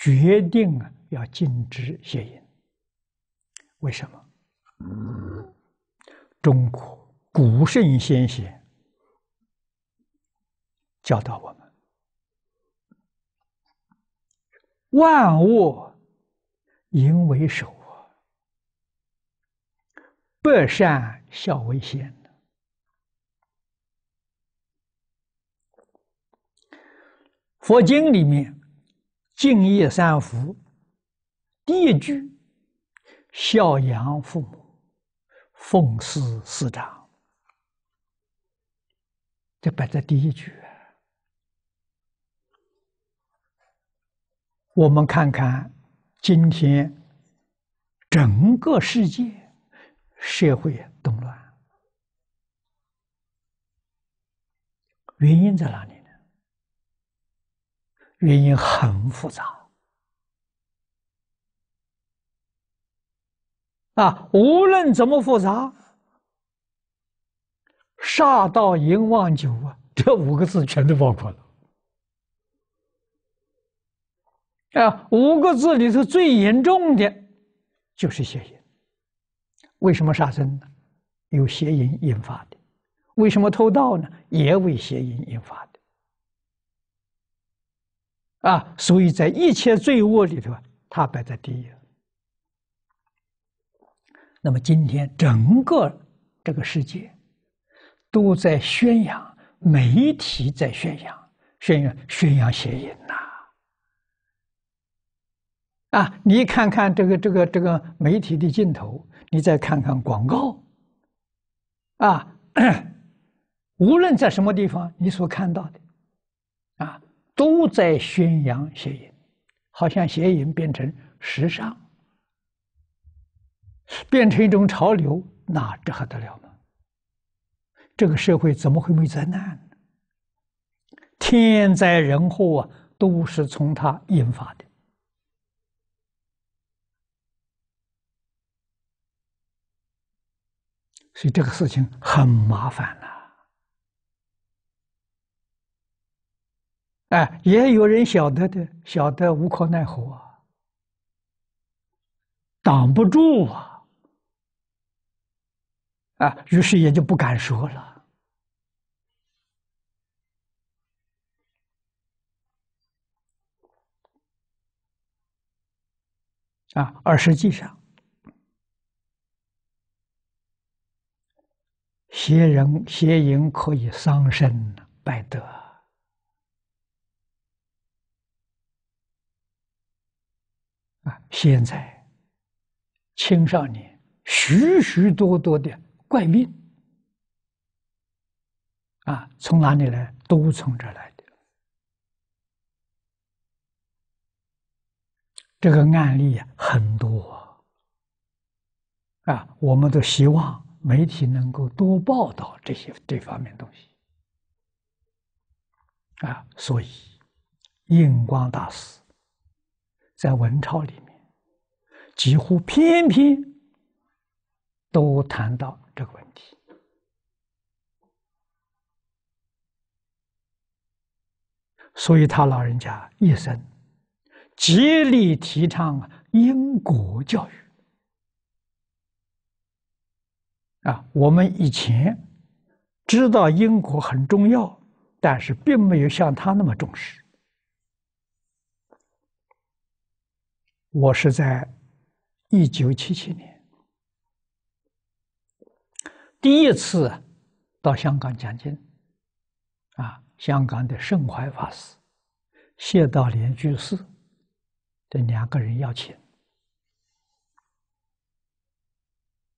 决定啊要禁止邪淫。为什么？中国古圣先贤教导我们。万物淫为首，百善孝为先。佛经里面《敬业三福》第一句：“孝养父母，奉事师长。”这摆在第一句。我们看看，今天整个世界社会动乱，原因在哪里呢？原因很复杂啊！无论怎么复杂，“煞到淫妄九”啊，这五个字全都包括了。啊，五个字里头最严重的，就是邪淫。为什么杀生呢？有邪淫引发的。为什么偷盗呢？也为邪淫引发的。啊，所以在一切罪恶里头，它摆在第一。那么今天整个这个世界，都在宣扬，媒体在宣扬，宣扬宣扬邪淫呐。啊，你看看这个、这个、这个媒体的镜头，你再看看广告，啊，无论在什么地方，你所看到的，啊，都在宣扬邪淫，好像邪淫变成时尚，变成一种潮流，那这还得了吗？这个社会怎么会没灾难呢？天灾人祸啊，都是从它引发的。所以这个事情很麻烦了。哎，也有人晓得的，晓得无可奈何，挡不住啊，啊，于是也就不敢说了，啊，而实际上。邪人邪淫可以伤身败德啊！现在青少年许许多多的怪病啊，从哪里来？都从这来的。这个案例很多啊，我们都希望。媒体能够多报道这些这方面东西，啊，所以印光大师在文钞里面几乎篇篇都谈到这个问题，所以他老人家一生极力提倡英国教育。啊，我们以前知道因果很重要，但是并没有像他那么重视。我是在一九七七年第一次到香港讲经，啊，香港的圣怀法师、谢道怜居士这两个人要钱。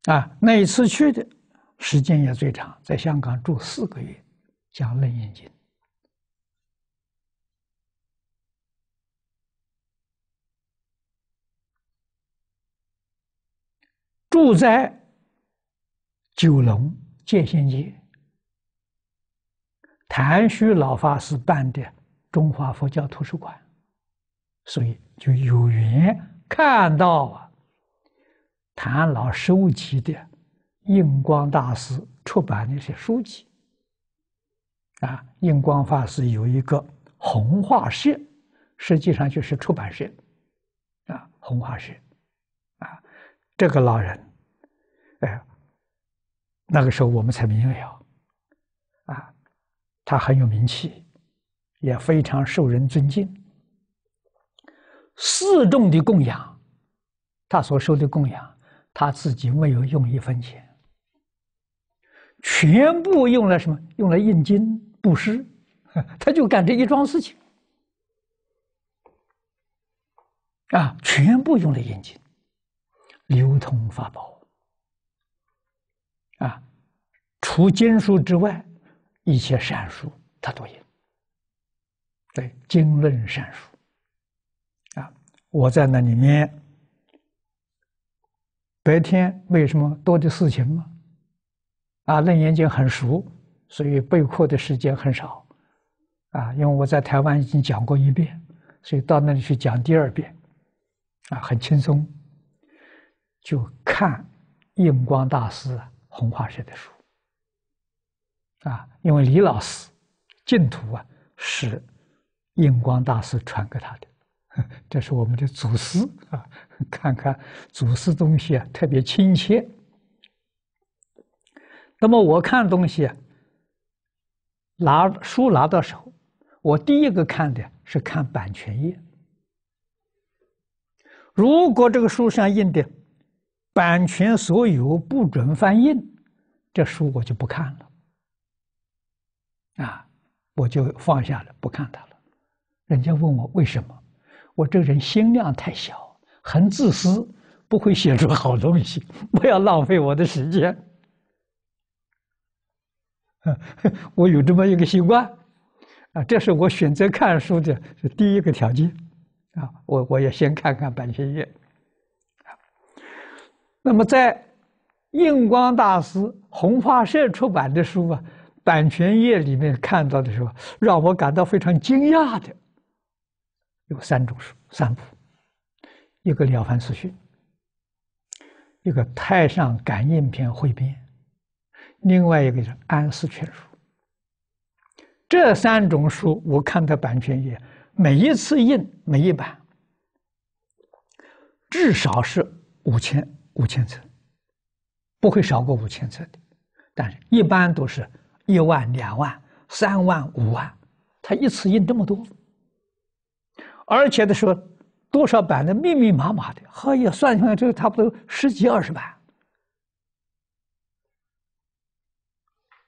啊，那一次去的时间也最长，在香港住四个月，讲楞严经，住在九龙界限街，谭旭老法师办的中华佛教图书馆，所以就有缘看到。谭老收集的印光大师出版的一些书籍，啊，印光法师有一个红画社，实际上就是出版社，啊，红花社，啊，这个老人，哎，那个时候我们才明了，啊，他很有名气，也非常受人尊敬，四众的供养，他所受的供养。他自己没有用一分钱，全部用来什么？用来印经布施，他就干这一桩事情，啊，全部用来印经，流通法宝，啊，除经书之外，一切善书他都印，对，经论善书，啊，我在那里面。白天为什么多的事情吗？啊，楞严经很熟，所以背课的时间很少，啊，因为我在台湾已经讲过一遍，所以到那里去讲第二遍，啊，很轻松，就看印光大师弘化的书，啊，因为李老师净土啊是印光大师传给他的，这是我们的祖师啊。看看祖师东西啊，特别亲切。那么我看东西啊，拿书拿到手，我第一个看的是看版权页。如果这个书上印的版权所有不准翻印，这书我就不看了，啊，我就放下了不看它了。人家问我为什么，我这人心量太小。很自私，不会写出好东西，不要浪费我的时间。我有这么一个习惯，啊，这是我选择看书的，是第一个条件，啊，我我要先看看版权页。那么在印光大师红花社出版的书啊，版权页里面看到的时候，让我感到非常惊讶的，有三种书，三部。一个《了凡四训》，一个《太上感应篇汇编》，另外一个是《安思全书》。这三种书，我看的版权页，每一次印每一版，至少是五千五千册，不会少过五千册的。但是，一般都是一万、两万、三万、五万，他一次印这么多，而且他说。多少版的密密麻麻的，哎也算下来就差不多十几二十万。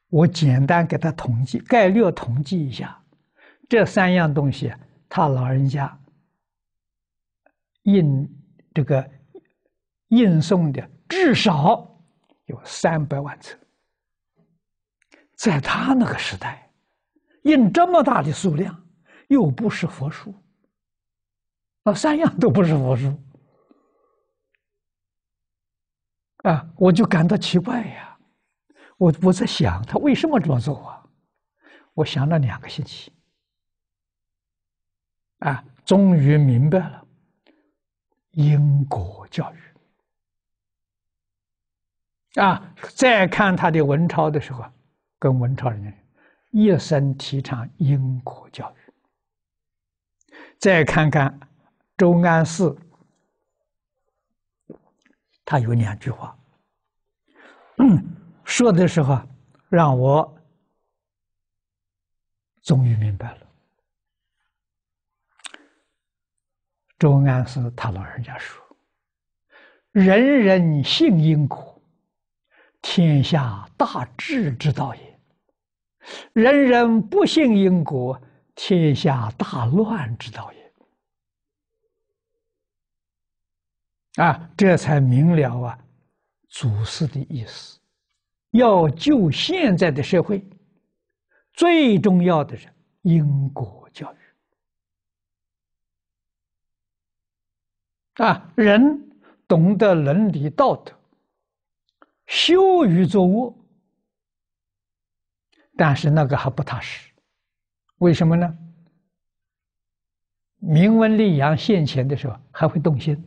我简单给他统计，概略统计一下，这三样东西他老人家印这个印送的至少有三百万册，在他那个时代印这么大的数量，又不是佛书。那三样都不是佛书。啊，我就感到奇怪呀，我我在想他为什么这么做啊？我想了两个星期，啊，终于明白了，英国教育，啊，再看他的文抄的时候，跟文抄人一生提倡英国教育，再看看。周安四，他有两句话 说的时候，让我终于明白了。周安四他老人家说：“人人性因果，天下大治之道也；人人不信因果，天下大乱之道也。”啊，这才明了啊！祖师的意思，要救现在的社会，最重要的是因果教育。啊，人懂得伦理道德，羞于作恶，但是那个还不踏实，为什么呢？明文立阳现前的时候，还会动心。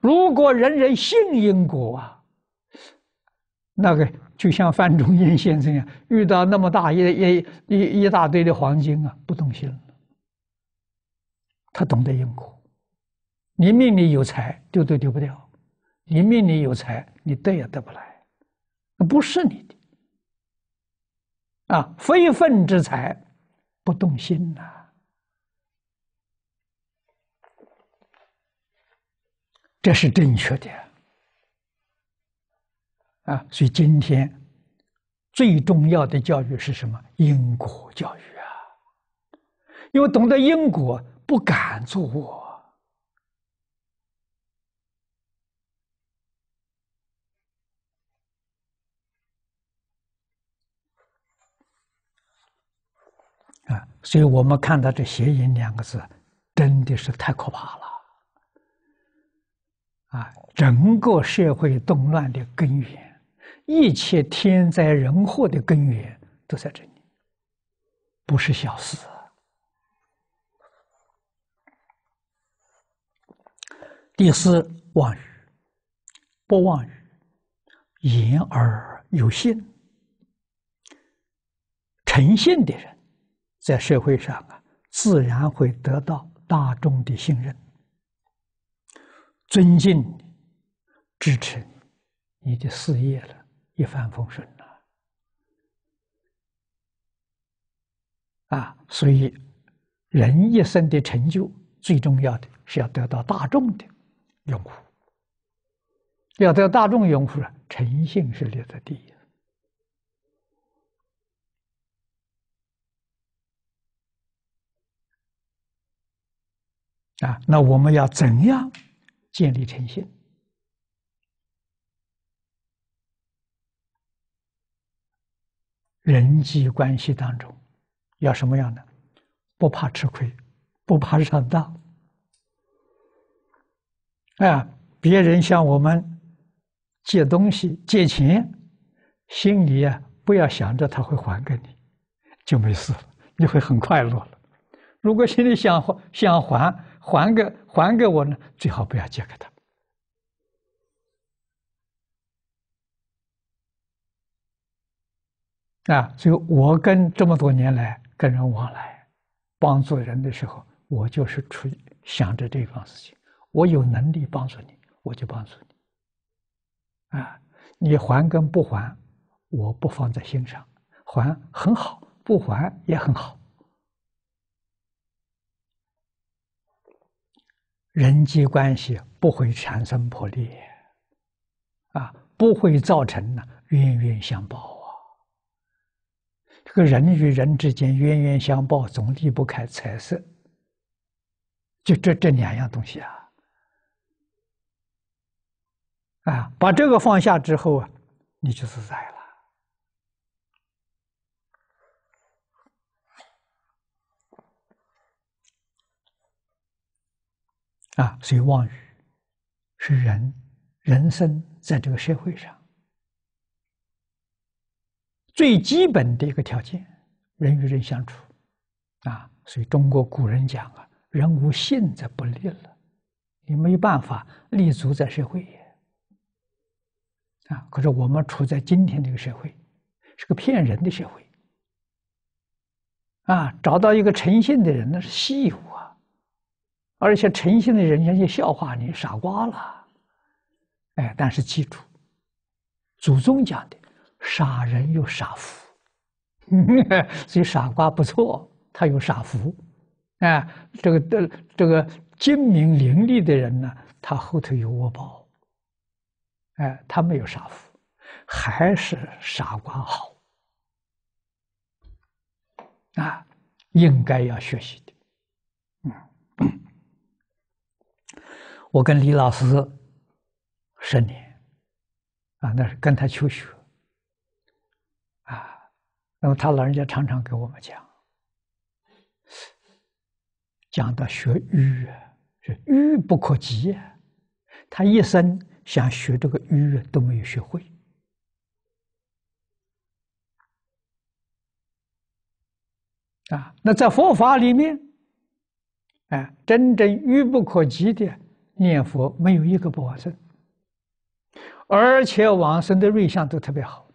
如果人人信因果啊，那个就像范仲淹先生一样，遇到那么大一、一、一一大堆的黄金啊，不动心了。他懂得因果。你命里有财，丢都丢不掉；你命里有财，你得也得不来，那不是你的啊，非分之财，不动心呐。这是正确的啊！所以今天最重要的教育是什么？因果教育啊！因为懂得因果，不敢作恶啊！所以我们看到这“邪淫”两个字，真的是太可怕了。啊，整个社会动乱的根源，一切天灾人祸的根源都在这里，不是小事。第四，妄语，不妄语，言而有信，诚信的人在社会上啊，自然会得到大众的信任。尊敬，支持你的事业了，一帆风顺了，啊！所以人一生的成就，最重要的是要得到大众的拥护。要得大众拥护啊，诚信是列在第一。啊，那我们要怎样？建立诚信，人际关系当中要什么样的？不怕吃亏，不怕上当。哎，别人向我们借东西、借钱，心里啊不要想着他会还给你，就没事了，你会很快乐了。如果心里想还想还还给还给我呢，最好不要借给他啊，所以我跟这么多年来跟人往来、帮助人的时候，我就是出想着这方事情。我有能力帮助你，我就帮助你。啊，你还跟不还，我不放在心上。还很好，不还也很好。人际关系不会产生破裂，啊，不会造成呢冤冤相报啊。这个人与人之间冤冤相报，总离不开财色，就这这两样东西啊，啊，把这个放下之后啊，你就自在了。啊，所以妄语是人人生在这个社会上最基本的一个条件，人与人相处啊。所以中国古人讲啊，人无信则不立了，你没有办法立足在社会。啊，可是我们处在今天这个社会，是个骗人的社会啊！找到一个诚信的人那是稀有。啊。而且诚信的人，人家笑话你傻瓜了。哎，但是记住，祖宗讲的，傻人有傻福，所以傻瓜不错，他有傻福。哎，这个的这个精明伶俐的人呢，他后头有我宝。哎，他没有傻福，还是傻瓜好。啊，应该要学习。我跟李老师十年啊，那是跟他求学啊。那么他老人家常常给我们讲，讲到学愚啊，是愚不可及啊。他一生想学这个愚啊，都没有学会啊。那在佛法里面，哎，真正愚不可及的。念佛没有一个不往生，而且往生的瑞相都特别好。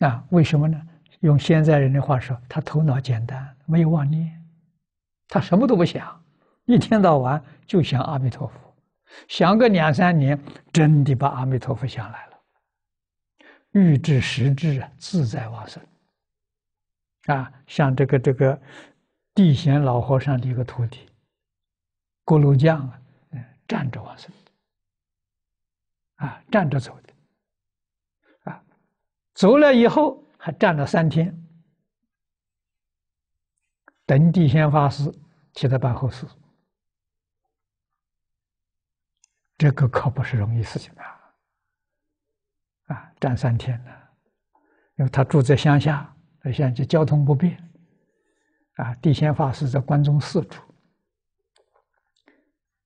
啊，为什么呢？用现在人的话说，他头脑简单，没有妄念，他什么都不想，一天到晚就想阿弥陀佛，想个两三年，真的把阿弥陀佛想来了，欲知实质啊，自在往生。啊，像这个这个。地贤老和尚的一个徒弟，锅炉匠啊，站着往生的，啊，站着走的，啊，走了以后还站了三天，等地贤法师替他办后事，这个可不是容易事情啊，啊，站三天呢，因为他住在乡下，乡下交通不便。啊，地仙法师在关中寺住，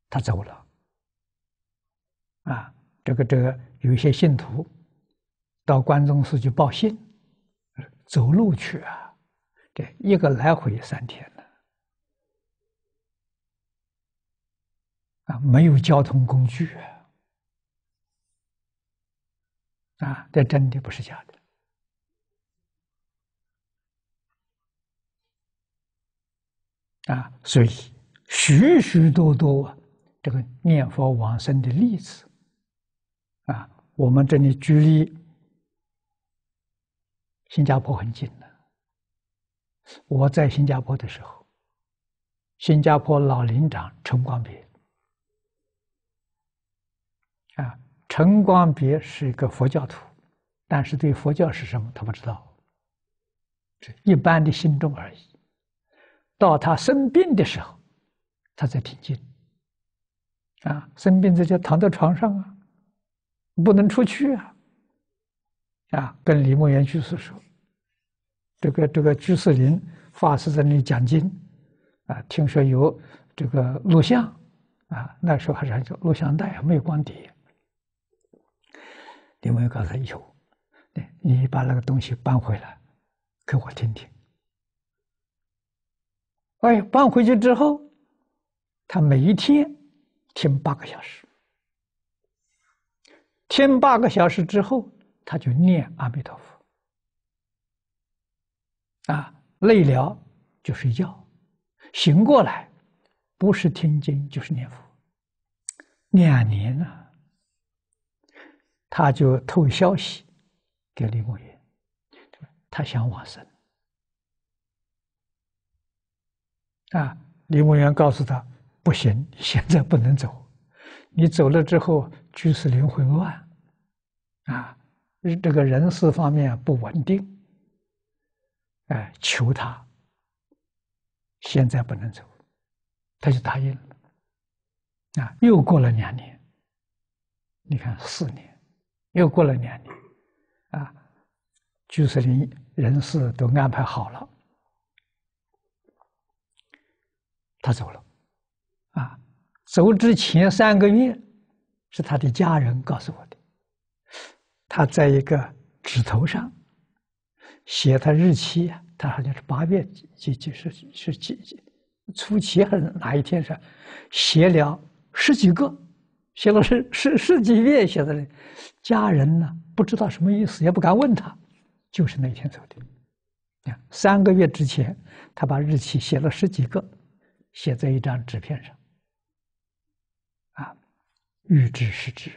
他走了。啊，这个这个，有一些信徒到关中寺去报信，走路去啊，这一个来回三天呢。啊，没有交通工具啊。啊，这真的不是假的。啊，所以许许多多啊，这个念佛往生的例子，啊，我们这里举例。新加坡很近的，我在新加坡的时候，新加坡老林长陈光别，啊，陈光别是一个佛教徒，但是对佛教是什么他不知道，一般的信众而已。到他生病的时候，他才听见。啊，生病在家躺在床上啊，不能出去啊。啊，跟李梦媛居士说，这个这个居士林法师在那里讲经，啊，听说有这个录像，啊，那时候还是叫录像带啊，没有光碟。李梦媛刚才有，你你把那个东西搬回来，给我听听。哎，搬回去之后，他每一天听八个小时，听八个小时之后，他就念阿弥陀佛，啊，累了就睡觉，醒过来不是听经就是念佛，两年啊，他就透消息给李梦云，他想往生。啊，李文圆告诉他：“不行，现在不能走，你走了之后，居士林会乱，啊，这个人事方面不稳定。”哎，求他，现在不能走，他就答应了。啊，又过了两年，你看四年，又过了两年，啊，居士林人事都安排好了。他走了，啊，走之前三个月，是他的家人告诉我的。他在一个纸头上写他日期他好像是八月几几是是几几初七还是哪一天是写了十几个，写了十十十几页写的呢。家人呢不知道什么意思，也不敢问他，就是那天走的。三个月之前，他把日期写了十几个。写在一张纸片上，啊，欲知是知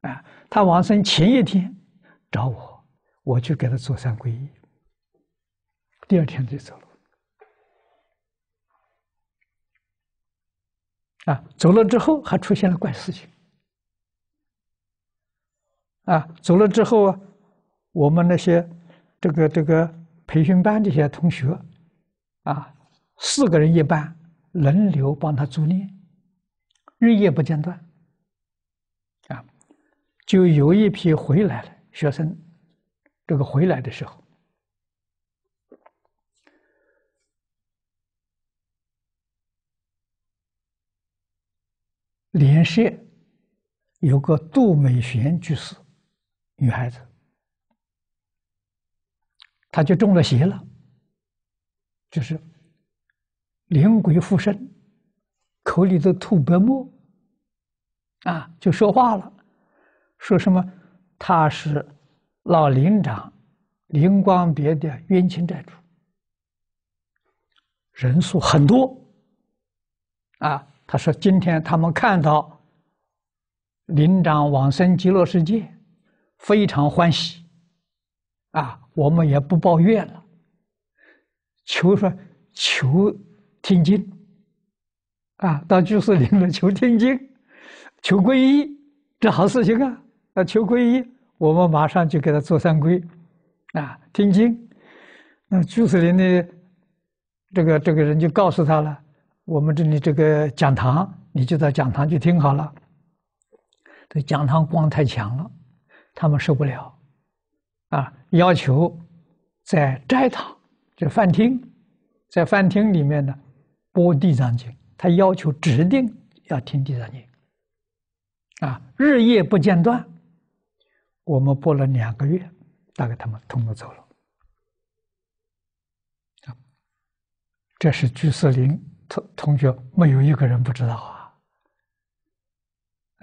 啊！他往生前一天找我，我去给他做三皈依，第二天就走了。啊，走了之后还出现了怪事情。啊，走了之后，啊，我们那些这个这个培训班这些同学，啊。四个人一班，轮流帮他租赁，日夜不间断。啊，就有一批回来了学生，这个回来的时候，连县有个杜美璇居士，女孩子，她就中了邪了，就是。灵鬼附身，口里都吐白沫，啊，就说话了，说什么他是老灵长灵光别的冤亲债主，人数很多，啊，他说今天他们看到灵长往生极乐世界，非常欢喜，啊，我们也不抱怨了，求说求。听经，啊，到居士林了，求听经，求皈依，这好事情啊！啊，求皈依，我们马上就给他做三皈，啊，听经。那居士林的这个这个人就告诉他了：我们这里这个讲堂，你就到讲堂去听好了。这讲堂光太强了，他们受不了，啊，要求在斋堂，就饭厅，在饭厅里面呢。播《地藏经》，他要求指定要听《地藏经》，啊，日夜不间断。我们播了两个月，大概他们通了走了。啊，这是居士林同同学，没有一个人不知道啊。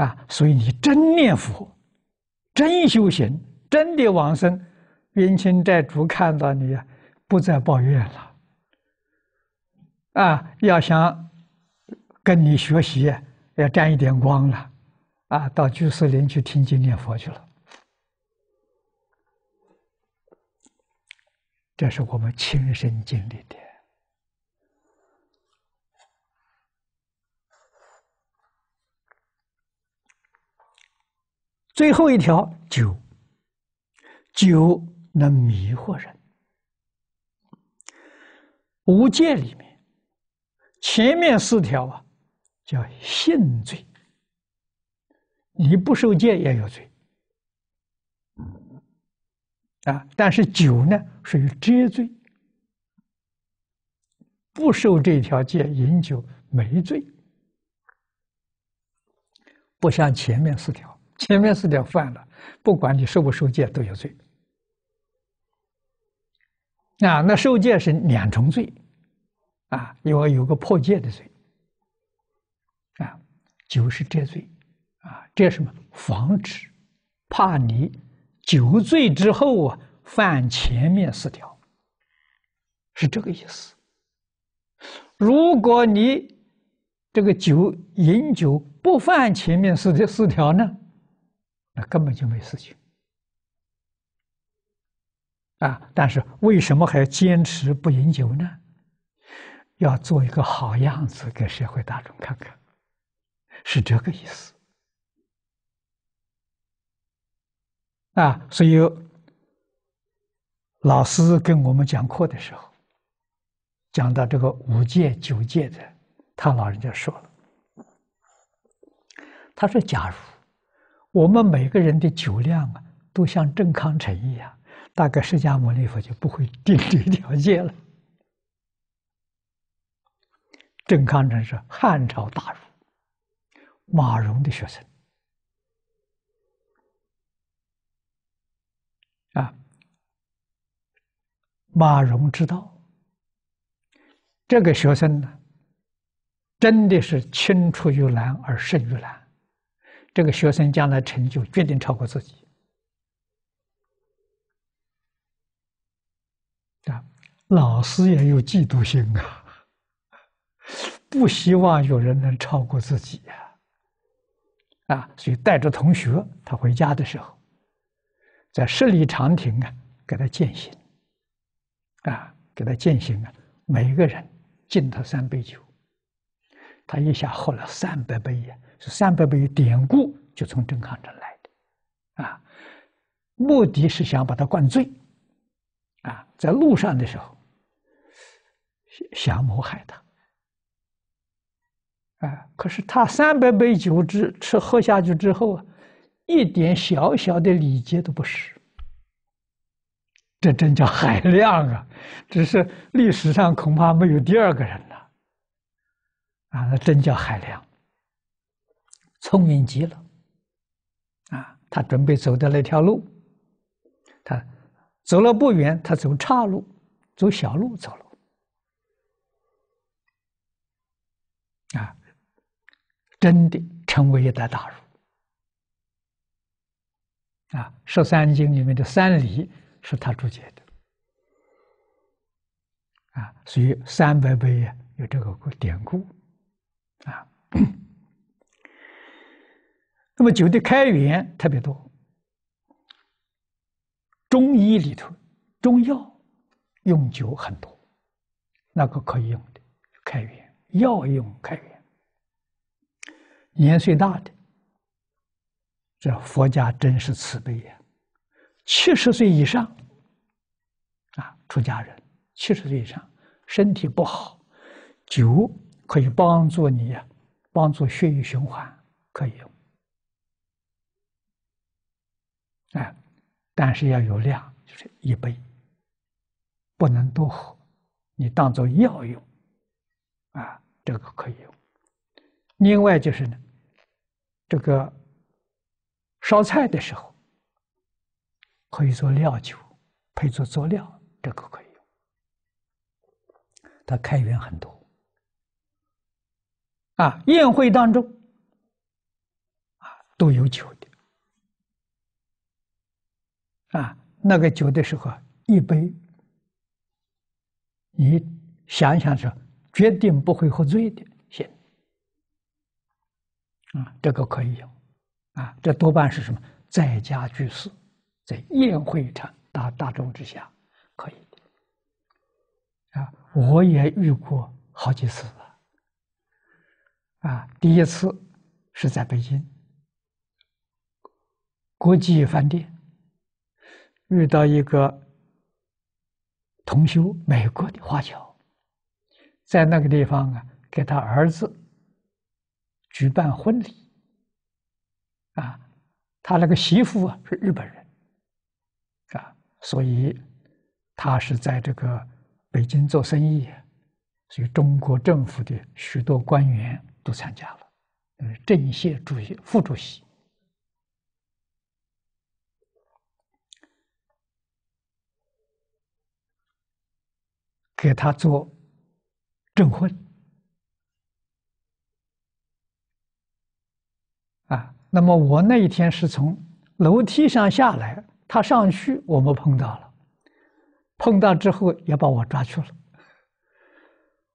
啊，所以你真念佛，真修行，真的往生，冤亲债主看到你，不再抱怨了。啊，要想跟你学习，要沾一点光了，啊，到居士林去听经念佛去了，这是我们亲身经历的。最后一条，酒，酒能迷惑人，无界里面。前面四条啊，叫性罪，你不受戒也有罪，啊，但是酒呢属于遮罪，不受这条戒饮酒没罪，不像前面四条，前面四条犯了，不管你受不受戒都有罪，啊，那受戒是两重罪。啊，因为有个破戒的罪啊，酒是这罪啊，这什么防止怕你酒醉之后啊犯前面四条，是这个意思。如果你这个酒饮酒不犯前面四条四条呢，那根本就没事情啊。但是为什么还要坚持不饮酒呢？要做一个好样子给社会大众看看，是这个意思。啊，所以老师跟我们讲课的时候，讲到这个五戒九戒的，他老人家说了，他说：“假如我们每个人的酒量啊，都像郑康成一样，大概释迦牟尼佛就不会定这条戒了。”郑康成是汉朝大儒，马融的学生啊。马融知道这个学生呢，真的是青出于蓝而胜于蓝，这个学生将来成就决定超过自己。啊，老师也有嫉妒心啊。不希望有人能超过自己呀！啊，所以带着同学他回家的时候，在十里长亭啊，给他践行，啊，给他践行啊，每一个人敬他三杯酒，他一下喝了三百杯呀，是三百杯典故就从郑康这来的，啊，目的是想把他灌醉，啊，在路上的时候想谋害他。啊，可是他三百杯酒之吃喝下去之后啊，一点小小的礼节都不是。这真叫海量啊！只是历史上恐怕没有第二个人了，啊，那真叫海量，聪明极了，啊，他准备走的那条路，他走了不远，他走岔路，走小路走了，啊。真的成为一代大儒啊！《十三经》里面的《三礼》是他注解的啊，所以“三百倍呀有这个典故啊。那么酒的开源特别多，中医里头中药用酒很多，那个可以用的开源药用开源。年岁大的，这佛家真是慈悲呀！七十岁以上，啊，出家人七十岁以上，身体不好，酒可以帮助你，帮助血液循环，可以用。哎，但是要有量，就是一杯，不能多喝，你当做药用，啊，这个可以用。另外就是呢。这个烧菜的时候可以做料酒，配做佐料，这个可以用。它开源很多啊，宴会当中啊都有酒的啊，那个酒的时候一杯，你想想是绝对不会喝醉的。这个可以有，啊，这多半是什么？在家居士，在宴会场大大众之下，可以。啊，我也遇过好几次了。啊，第一次是在北京，国际饭店遇到一个同修，美国的华侨，在那个地方啊，给他儿子。举办婚礼，啊，他那个媳妇啊是日本人，啊，所以他是在这个北京做生意，所以中国政府的许多官员都参加了，政协主席、副主席给他做证婚。啊，那么我那一天是从楼梯上下来，他上去，我们碰到了，碰到之后也把我抓去了，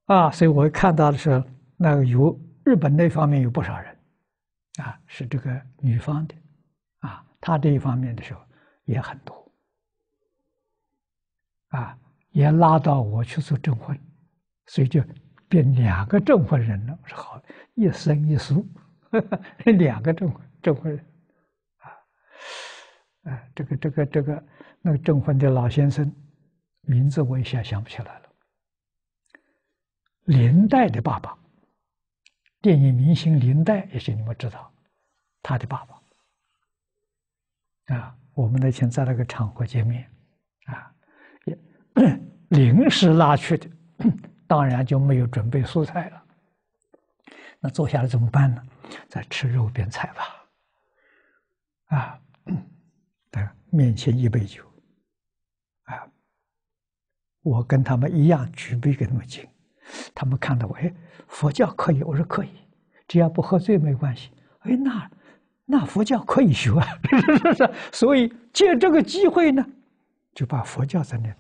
啊，所以我看到的是那个有日本那方面有不少人，啊，是这个女方的，啊，他这一方面的时候也很多，啊，也拉到我去做证婚，所以就变两个证婚人了，是好，一僧一俗。两个证证婚，人啊，哎，这个这个这个那个证婚的老先生名字我一下想不起来了。林黛的爸爸，电影明星林黛，也许你们知道，他的爸爸啊，我们那天在那个场合见面，啊，也 临时拉去的，当然就没有准备蔬菜了。那坐下来怎么办呢？再吃肉变菜吧，啊，对，面前一杯酒，啊，我跟他们一样举杯给他们敬，他们看到我，哎，佛教可以，我说可以，只要不喝醉没关系。哎，那那佛教可以学啊，所以借这个机会呢，就把佛教在那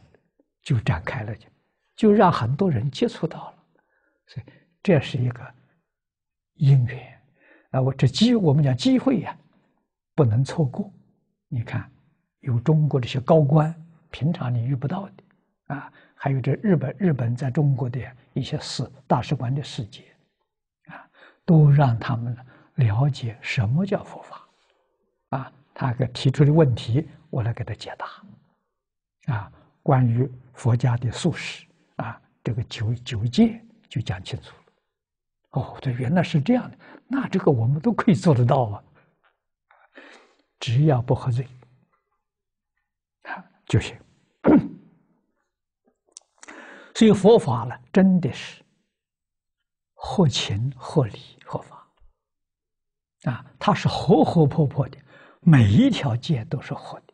就展开了，就就让很多人接触到了，所以这是一个。因缘，啊，我这机，我们讲机会呀，不能错过。你看，有中国这些高官，平常你遇不到的，啊，还有这日本，日本在中国的一些事大使馆的使节，啊，都让他们了解什么叫佛法，啊，他给提出的问题，我来给他解答，啊，关于佛家的素食，啊，这个九九戒就讲清楚。哦，对，原来是这样的。那这个我们都可以做得到啊，只要不喝醉，啊就行。所以佛法呢，真的是合情、合理、合法啊，它是活活泼泼的，每一条街都是活的。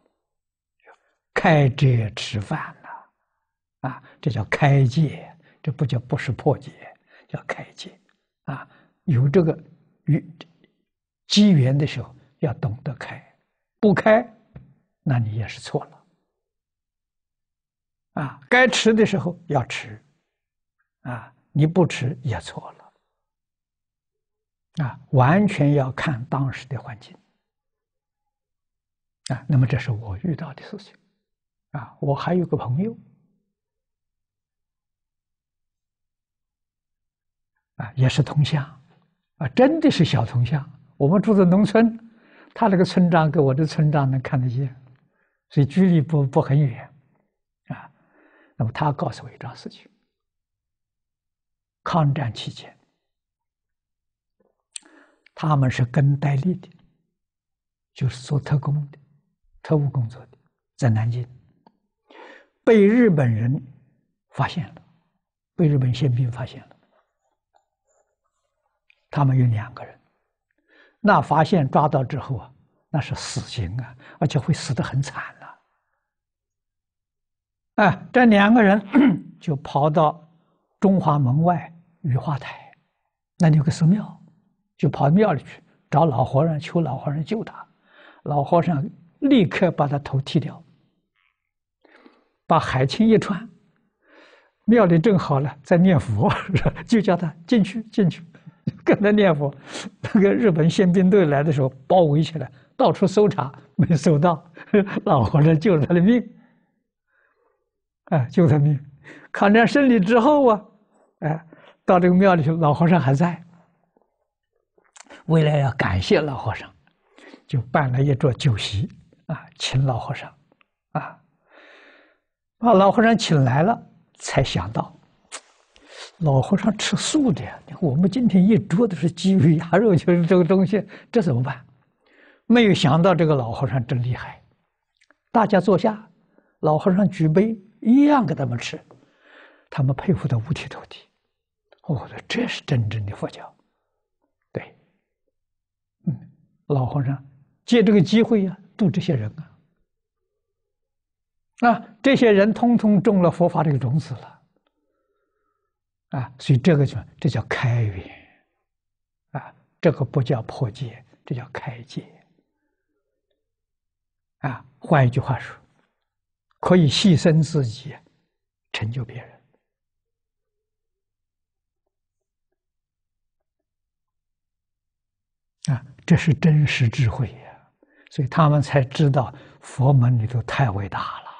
开遮吃饭了，啊，这叫开戒，这不叫不是破戒，叫开戒。啊，有这个与机缘的时候，要懂得开，不开，那你也是错了。啊，该吃的时候要吃，啊，你不吃也错了。啊，完全要看当时的环境。啊，那么这是我遇到的事情，啊，我还有个朋友。啊，也是铜像，啊，真的是小铜像。我们住在农村，他那个村长跟我的村长能看得见，所以距离不不很远，啊。那么他告诉我一桩事情：抗战期间，他们是跟戴笠的，就是做特工的、特务工作的，在南京被日本人发现了，被日本宪兵发现了。他们有两个人，那发现抓到之后啊，那是死刑啊，而且会死得很惨呐。哎，这两个人 就跑到中华门外雨花台，那里有个寺庙，就跑庙里去找老和尚，求老和尚救他。老和尚立刻把他头剃掉，把海青一穿。庙里正好了在念佛，就叫他进去进去。跟他念佛，那个日本宪兵队来的时候，包围起来，到处搜查，没搜到 老和尚救了他的命，哎，救他命。抗战胜利之后啊，哎，到这个庙里去，老和尚还在。为了要感谢老和尚，就办了一桌酒席啊，请老和尚，啊，把老和尚请来了，才想到。老和尚吃素的呀！我们今天一桌都是鸡鱼鸭肉，就是这个东西，这怎么办？没有想到这个老和尚真厉害，大家坐下，老和尚举杯，一样给他们吃，他们佩服的五体投地。我说这是真正的佛教，对，嗯，老和尚借这个机会呀，度这些人啊，啊，这些人通通种了佛法这个种子了。啊，所以这个叫这叫开源，啊，这个不叫破戒，这叫开戒。啊，换一句话说，可以牺牲自己，成就别人。啊，这是真实智慧呀！所以他们才知道佛门里头太伟大了，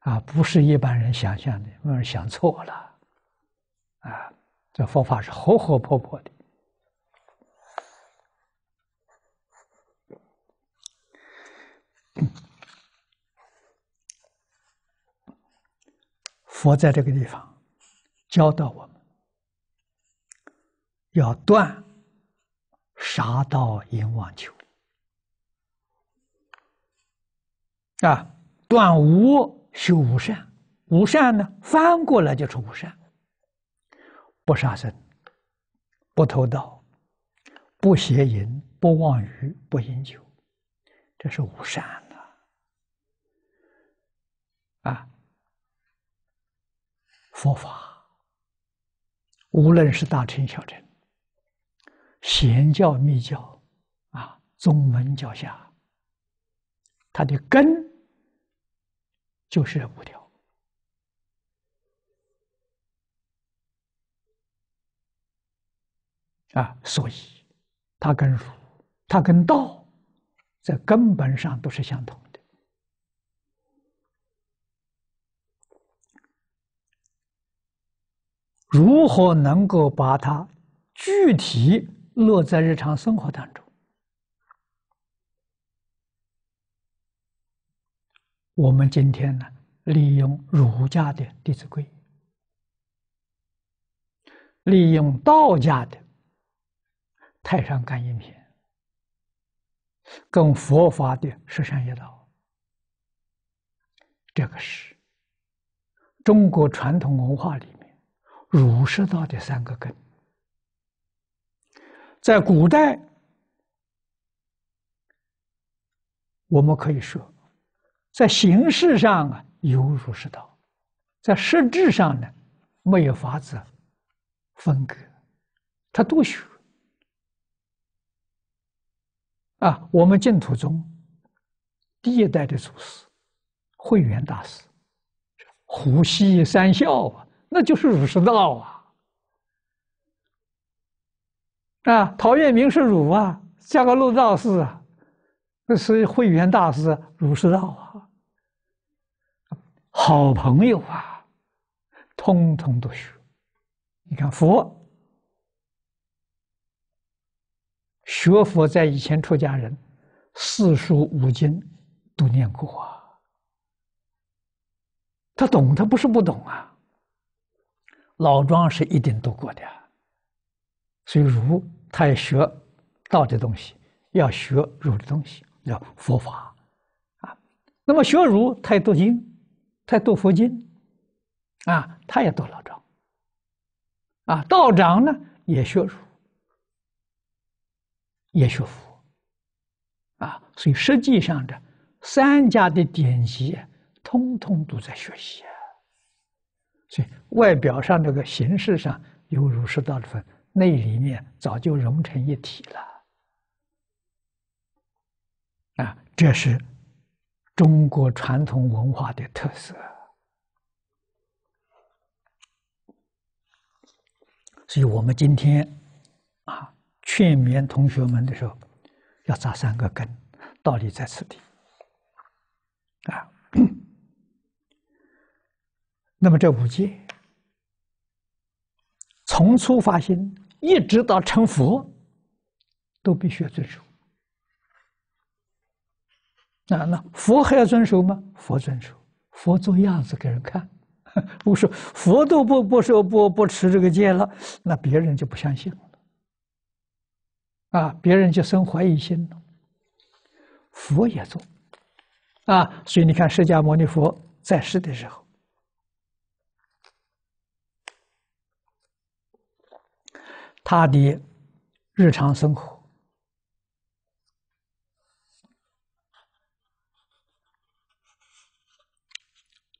啊，不是一般人想象的，有人想错了。啊，这佛法是活活泼泼的。佛在这个地方教导我们，要断杀盗淫妄求，啊，断无修无善，无善呢，翻过来就是无善。不杀生，不偷盗，不邪淫，不妄语，不饮酒，这是五善呐。啊，佛法，无论是大乘小乘，贤教密教，啊，宗门教下，它的根就是这五条。啊，所以，他跟儒，他跟道，在根本上都是相同的。如何能够把它具体落在日常生活当中？我们今天呢，利用儒家的《弟子规》，利用道家的。太上感应篇，跟佛法的十善业道，这个是中国传统文化里面儒释道的三个根。在古代，我们可以说，在形式上啊有儒释道，在实质上呢没有法子分割，它都学。啊，我们净土宗第一代的祖师慧远大师，胡西三笑啊，那就是儒释道啊。啊，陶渊明是儒啊，加个陆道士啊，那是慧远大师儒释道啊，好朋友啊，通通都学。你看佛。学佛在以前，出家人四书五经都念过，他懂，他不是不懂啊。老庄是一定读过的，所以儒他也学道的东西，要学儒的东西，要佛法啊。那么学儒他也读经，他也读佛经，啊，他也读老庄，啊，道长呢也学儒。也学佛，啊，所以实际上的三家的典籍，通通都在学习，所以外表上这个形式上有儒释道的分，内里面早就融成一体了，啊，这是中国传统文化的特色，所以我们今天，啊。劝勉同学们的时候，要扎三个根，道理在此地，啊。那么这五戒，从初发心一直到成佛，都必须要遵守。那那佛还要遵守吗？佛遵守，佛做样子给人看。我 说佛都不不说不不持这个戒了，那别人就不相信了。啊，别人就生怀疑心了。佛也做，啊，所以你看释迦牟尼佛在世的时候，他的日常生活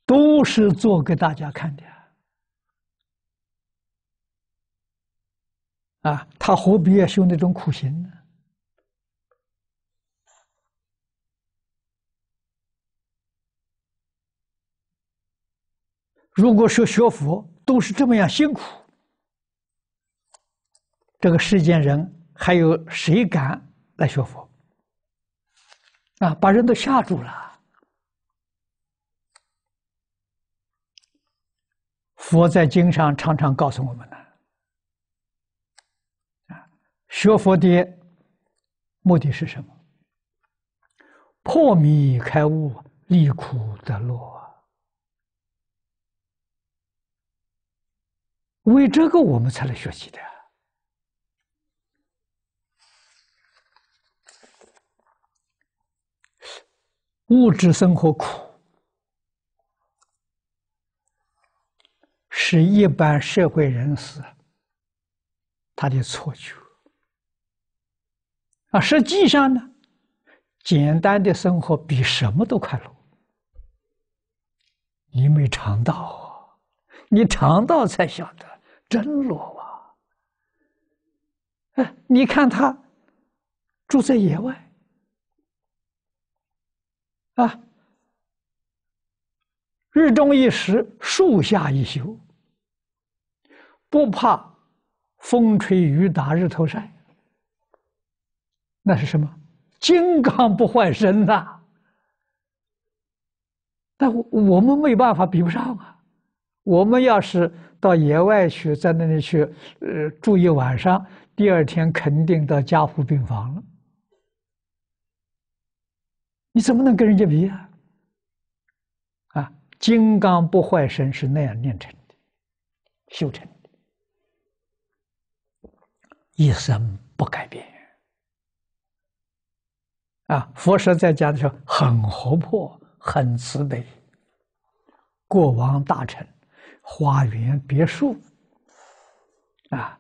都是做给大家看的。啊，他何必要修那种苦行呢？如果说学佛都是这么样辛苦，这个世间人还有谁敢来学佛？啊，把人都吓住了。佛在经上常常告诉我们呢。学佛的目的是什么？破迷开悟，离苦得乐。为这个，我们才来学习的。物质生活苦，是一般社会人士他的错觉。那实际上呢，简单的生活比什么都快乐。你没尝到，你尝到才晓得真乐啊！哎，你看他住在野外，啊，日中一时，树下一宿，不怕风吹雨打，日头晒。那是什么？金刚不坏身呐！但我我们没办法比不上啊！我们要是到野外去，在那里去呃住一晚上，第二天肯定到加护病房了。你怎么能跟人家比啊？啊！金刚不坏身是那样练成的，修成的，一生不改变。啊，佛舍在家的时候很活泼，很慈悲。国王大臣、花园别墅，啊，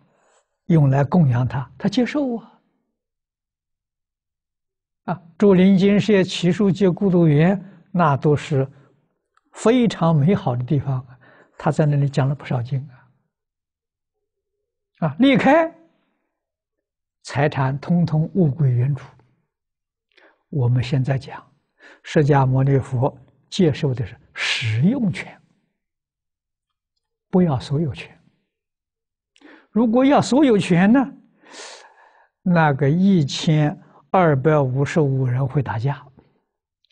用来供养他，他接受啊。啊，竹林精舍、奇树界孤独园，那都是非常美好的地方，他在那里讲了不少经啊。啊，离开，财产通通物归原主。我们现在讲，释迦牟尼佛接受的是使用权，不要所有权。如果要所有权呢，那个一千二百五十五人会打架。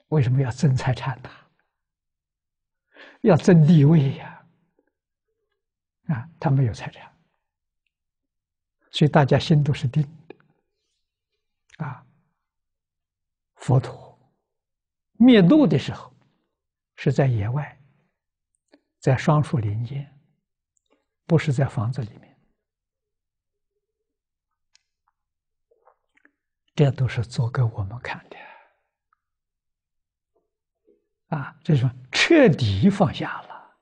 为什么要争财产呢？要争地位呀！啊，他没有财产，所以大家心都是定。佛陀灭度的时候，是在野外，在双树林间，不是在房子里面。这都是做给我们看的啊！就是彻底放下了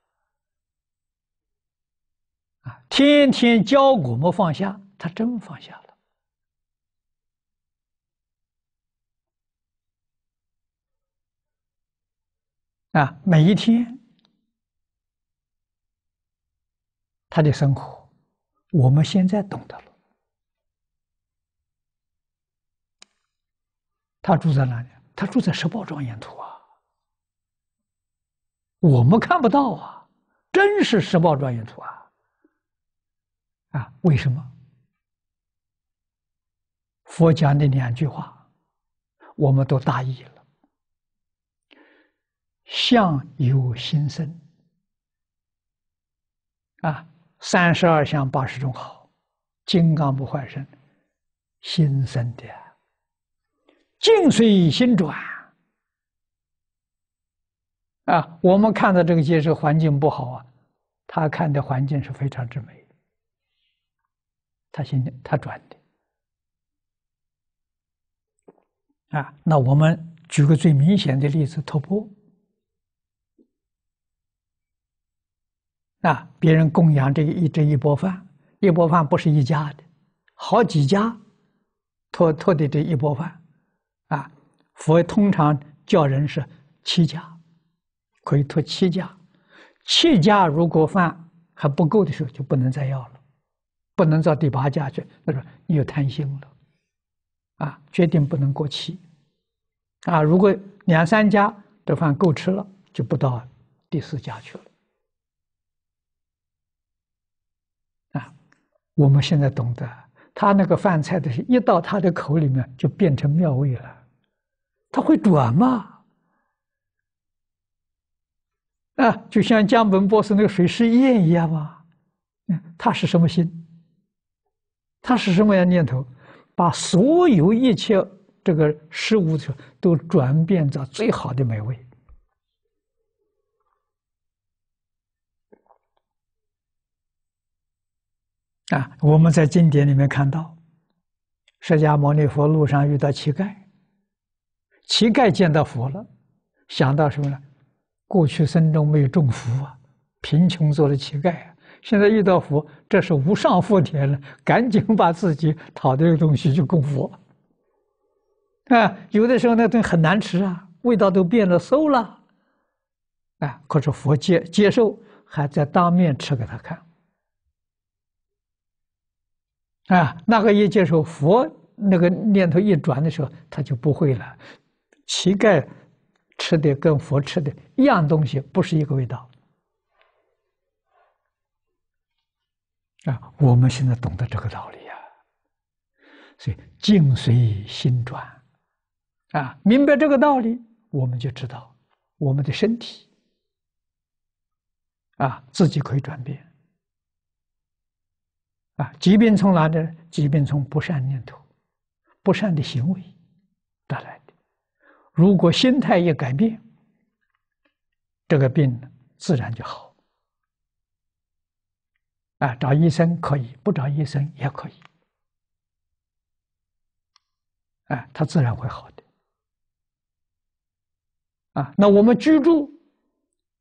啊！天天教我们放下，他真放下了。啊，每一天，他的生活，我们现在懂得了。他住在哪里？他住在石宝庄严图》啊。我们看不到啊，真是石宝庄沿图》啊。啊，为什么？佛讲的两句话，我们都大意了。相由心生，啊，三十二相八十种好，金刚不坏身，心生的，镜随心转，啊，我们看到这个建设环境不好啊，他看的环境是非常之美，他心他转的，啊，那我们举个最明显的例子，吐蕃。啊，别人供养这一这一波饭，一波饭不是一家的，好几家托托的这一波饭，啊，佛通常叫人是七家，可以托七家，七家如果饭还不够的时候，就不能再要了，不能到第八家去，那说你有贪心了，啊，决定不能过期，啊，如果两三家的饭够吃了，就不到第四家去了。我们现在懂得，他那个饭菜的是一到他的口里面就变成妙味了，他会转嘛？啊，就像江本博士那个水师宴一样嘛？嗯，他是什么心？他是什么样念头？把所有一切这个事物都都转变成最好的美味。啊，我们在经典里面看到，释迦牟尼佛路上遇到乞丐，乞丐见到佛了，想到什么呢？过去生中没有种福啊，贫穷做了乞丐啊，现在遇到佛，这是无上福田了，赶紧把自己讨的这个东西就供佛。啊，有的时候那东西很难吃啊，味道都变了馊了，啊，可是佛接接受，还在当面吃给他看。啊，那个一接受佛那个念头一转的时候，他就不会了。乞丐吃的跟佛吃的一样东西，不是一个味道。啊，我们现在懂得这个道理呀。所以，境随心转。啊，明白这个道理，我们就知道我们的身体啊，自己可以转变。啊，疾病从哪里？疾病从不善念头、不善的行为带来的。如果心态一改变，这个病自然就好。啊，找医生可以，不找医生也可以。啊，他自然会好的。啊，那我们居住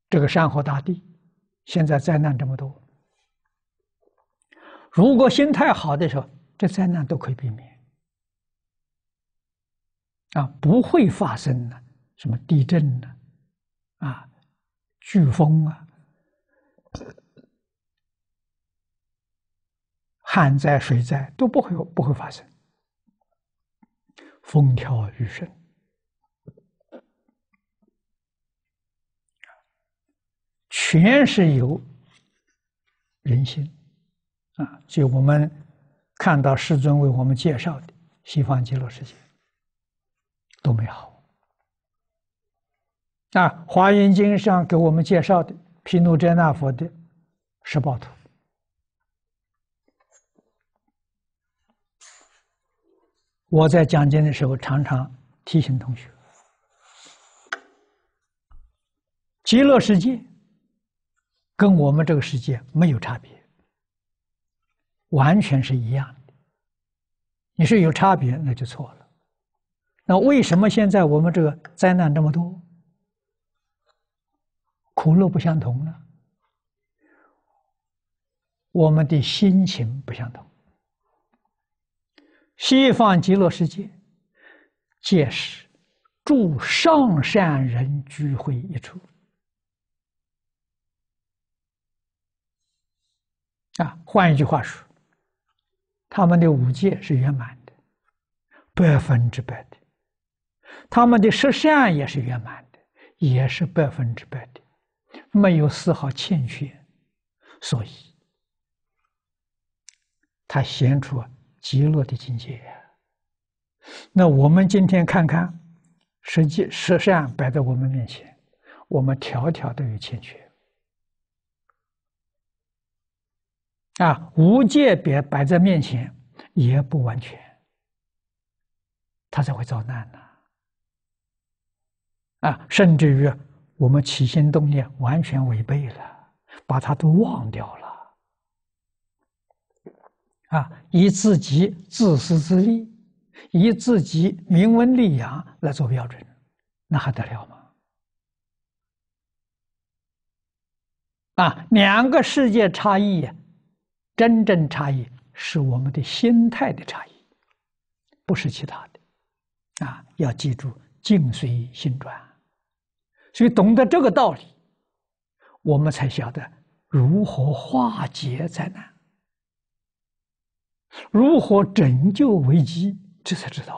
这个山河大地，现在灾难这么多。如果心态好的时候，这灾难都可以避免，啊，不会发生的，什么地震呢，啊，飓风啊，旱灾、水灾都不会不会发生，风调雨顺，全是由人心。啊，就我们看到世尊为我们介绍的西方极乐世界都美好！啊，《华严经》上给我们介绍的毗卢遮那佛的十宝图，我在讲经的时候常常提醒同学：极乐世界跟我们这个世界没有差别。完全是一样的，你是有差别，那就错了。那为什么现在我们这个灾难这么多，苦乐不相同呢？我们的心情不相同。西方极乐世界，届时，住上善人聚会一处。啊，换一句话说。他们的五界是圆满的，百分之百的；他们的十善也是圆满的，也是百分之百的，没有丝毫欠缺。所以，他显出极乐的境界。那我们今天看看，实际十善摆在我们面前，我们条条都有欠缺。啊，无界别摆在面前，也不完全，他才会遭难呢。啊，甚至于我们起心动念完全违背了，把他都忘掉了。啊，以自己自私自利，以自己名闻利养来做标准，那还得了吗？啊，两个世界差异呀！真正差异是我们的心态的差异，不是其他的。啊，要记住“静随心转”，所以懂得这个道理，我们才晓得如何化解灾难，如何拯救危机。这才知道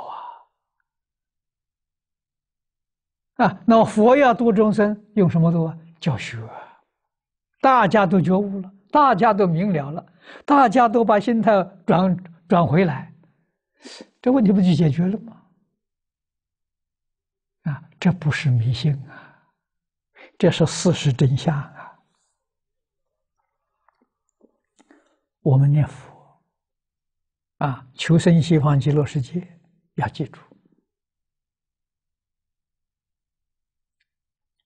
啊！啊，那佛要度众生，用什么度？教学，大家都觉悟了，大家都明了了。大家都把心态转转回来，这问题不就解决了吗？啊，这不是迷信啊，这是事实真相啊。我们念佛，啊，求生西方极乐世界，要记住，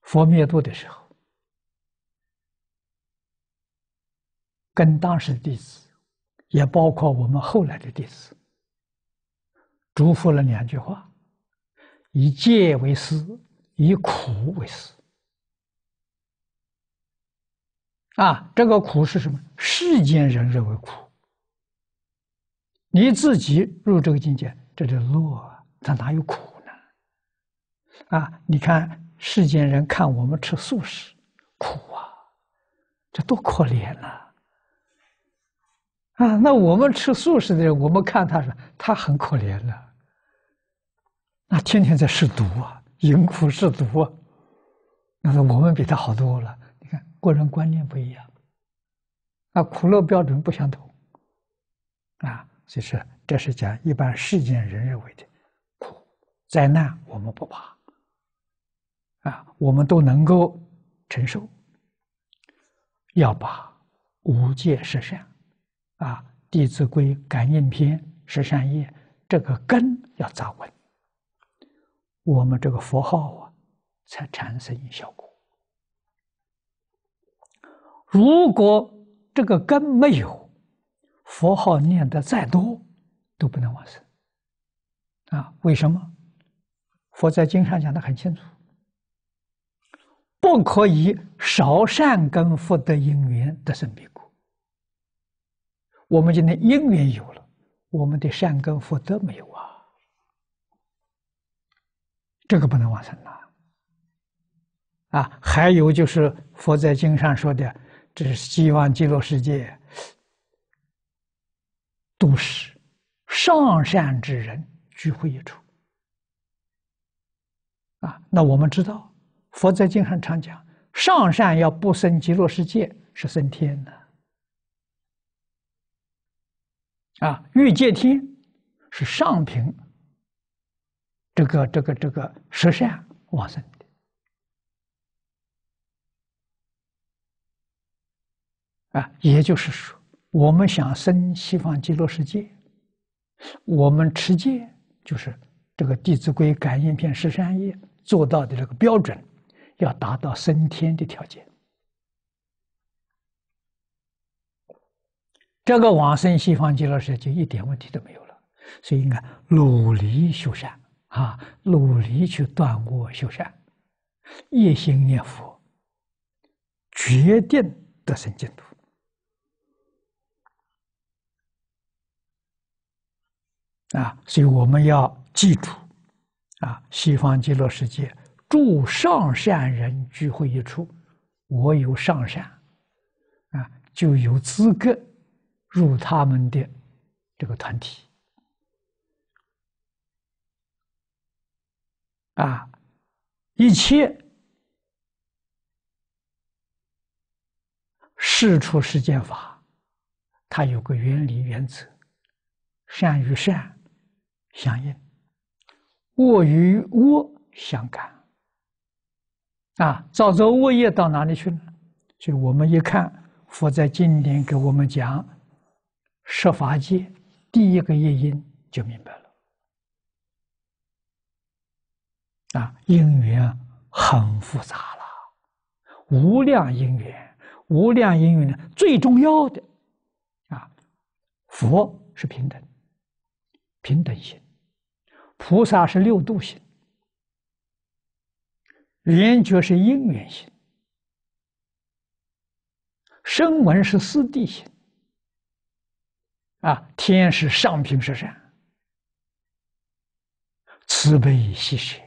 佛灭度的时候。跟当时的弟子，也包括我们后来的弟子，嘱咐了两句话：以戒为师，以苦为师。啊，这个苦是什么？世间人认为苦，你自己入这个境界，这就乐，它哪有苦呢？啊，你看世间人看我们吃素食，苦啊，这多可怜呐！啊，那我们吃素食的人，我们看他是他很可怜的，那天天在试毒啊，饮苦试毒啊。那是我们比他好多了。你看，个人观念不一样，啊，苦乐标准不相同。啊，所以说，这是讲一般世间人认为的苦，灾难我们不怕，啊，我们都能够承受。要把无戒设想。啊，《弟子规》感应篇十三页，这个根要扎稳，我们这个佛号啊，才产生效果。如果这个根没有，佛号念的再多都不能往生。啊，为什么？佛在经上讲的很清楚，不可以少善根福德因缘得生彼国。我们今天因缘有了，我们的善根福德没有啊？这个不能完成啊！啊，还有就是佛在经上说的，这是希望极乐世界，都是上善之人聚会一处。啊，那我们知道，佛在经上常讲，上善要不生极乐世界，是升天的。啊，欲界天是上品，这个这个这个十善往生的。啊，也就是说，我们想生西方极乐世界，我们持戒就是这个《弟子规》感应篇十三页做到的这个标准，要达到升天的条件。这个往生西方极乐世界就一点问题都没有了，所以应该努力修善啊，努力去断恶修善，一心念佛，决定得生净土啊！所以我们要记住啊，西方极乐世界住上善人聚会一处，我有上善啊，就有资格。入他们的这个团体啊，一切事出世间法，它有个原理原则，善与善相应，恶与恶相感啊。造作恶业到哪里去了？所以我们一看，佛在经典给我们讲。设法界，第一个业因就明白了。啊，因缘很复杂了，无量因缘，无量因缘呢？最重要的啊，佛是平等，平等心；菩萨是六度心；缘觉是因缘心；声闻是四谛心。啊，天是上品是善，慈悲喜舍；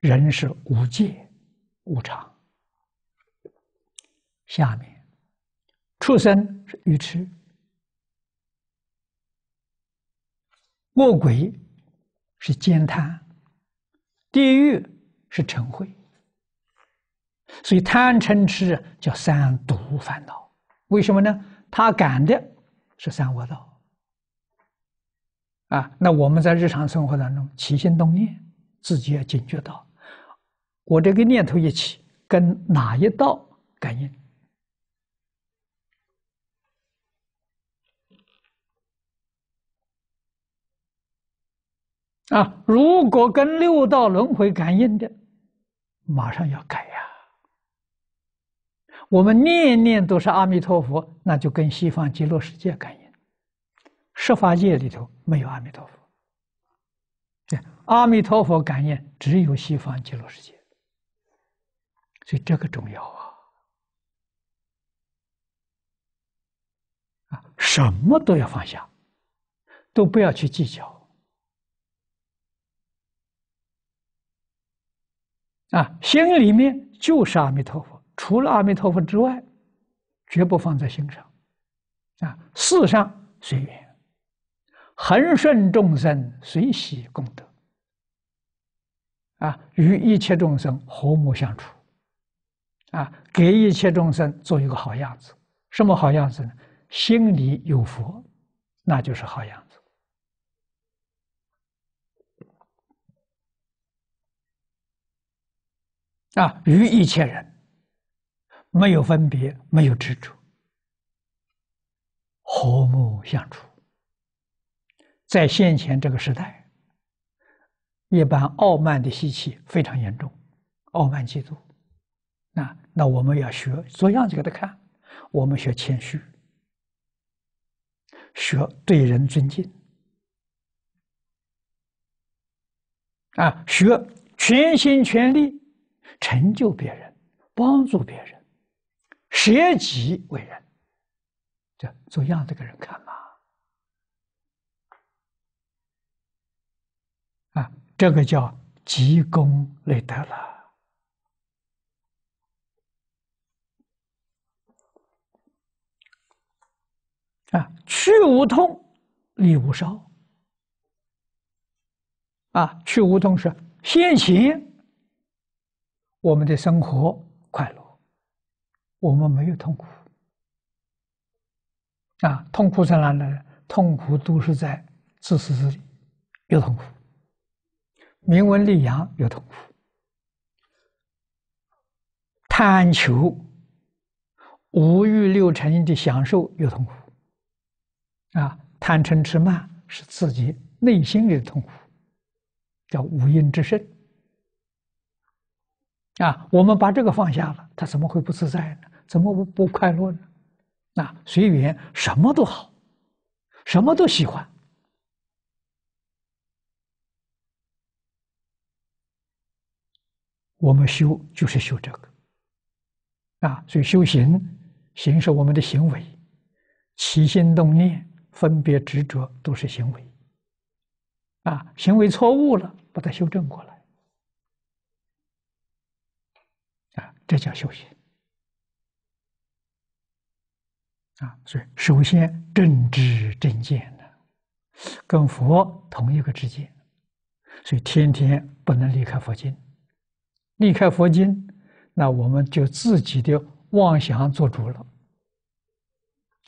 人是无界、无常；下面，畜生是愚痴；恶鬼是兼贪；地狱是尘秽。所以贪嗔痴叫三毒烦恼。为什么呢？他感的。是三恶道啊！那我们在日常生活当中起心动念，自己要警觉到，我这个念头一起，跟哪一道感应啊？如果跟六道轮回感应的，马上要改呀。我们念念都是阿弥陀佛，那就跟西方极乐世界感应。十法界里头没有阿弥陀佛，对阿弥陀佛感应只有西方极乐世界，所以这个重要啊！啊，什么都要放下，都不要去计较，啊，心里面就是阿弥陀佛。除了阿弥陀佛之外，绝不放在心上，啊！世上随缘，恒顺众生，随喜功德，啊！与一切众生和睦相处，啊！给一切众生做一个好样子，什么好样子呢？心里有佛，那就是好样子。啊！与一切人。没有分别，没有执着，和睦相处。在先前这个时代，一般傲慢的习气非常严重，傲慢嫉妒。那那我们要学，做样子给他看，我们学谦虚，学对人尊敬，啊，学全心全力成就别人，帮助别人。学己为人，这做样子给人看嘛。啊，这个叫积功累德了。啊，去无痛，利无烧。啊，去无痛是先行。我们的生活快乐。我们没有痛苦啊，痛苦在哪里呢？痛苦都是在自私自利，有痛苦；明文利养有痛苦；贪求无欲六成的享受有痛苦；啊，贪嗔痴慢是自己内心的痛苦，叫五阴之身。啊，我们把这个放下了，他怎么会不自在呢？怎么不不快乐呢？啊，随缘什么都好，什么都喜欢。我们修就是修这个。啊，所以修行行是我们的行为，起心动念、分别执着都是行为。啊，行为错误了，把它修正过来。这叫修行啊！所以，首先正知正见呢，跟佛同一个知见，所以天天不能离开佛经。离开佛经，那我们就自己的妄想做主了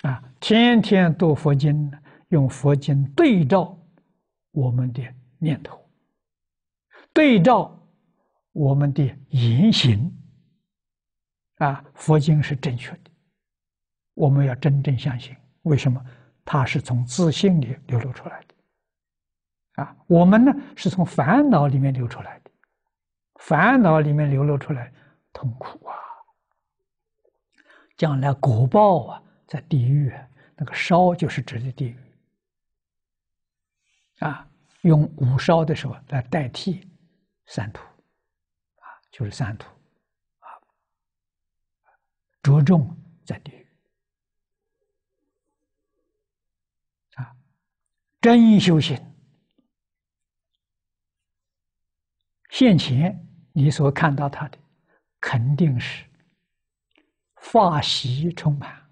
啊！天天读佛经，用佛经对照我们的念头，对照我们的言行。啊，佛经是正确的，我们要真正相信。为什么？它是从自信里流露出来的。啊，我们呢是从烦恼里面流出来的，烦恼里面流露出来痛苦啊。将来果报啊，在地狱，那个烧就是指的地狱。啊，用五烧的时候来代替三土，啊，就是三土。着重在地狱啊！真修行，现前你所看到他的，肯定是发喜充满，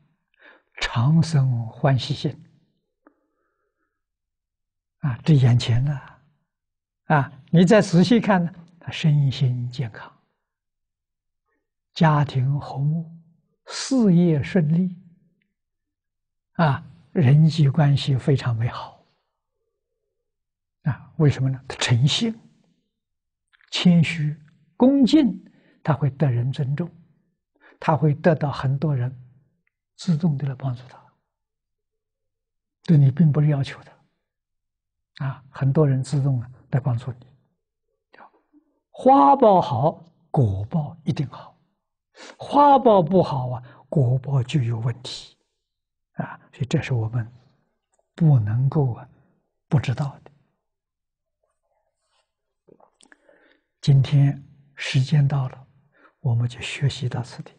长生欢喜心啊！这眼前呢，啊，你再仔细看呢，他身心健康，家庭和睦。事业顺利，啊，人际关系非常美好，啊，为什么呢？他诚信、谦虚、恭敬，他会得人尊重，他会得到很多人自动的来帮助他，对你并不是要求的，啊，很多人自动的来帮助你，花报好，果报一定好。花苞不好啊，果苞就有问题啊，所以这是我们不能够啊不知道的。今天时间到了，我们就学习到此地。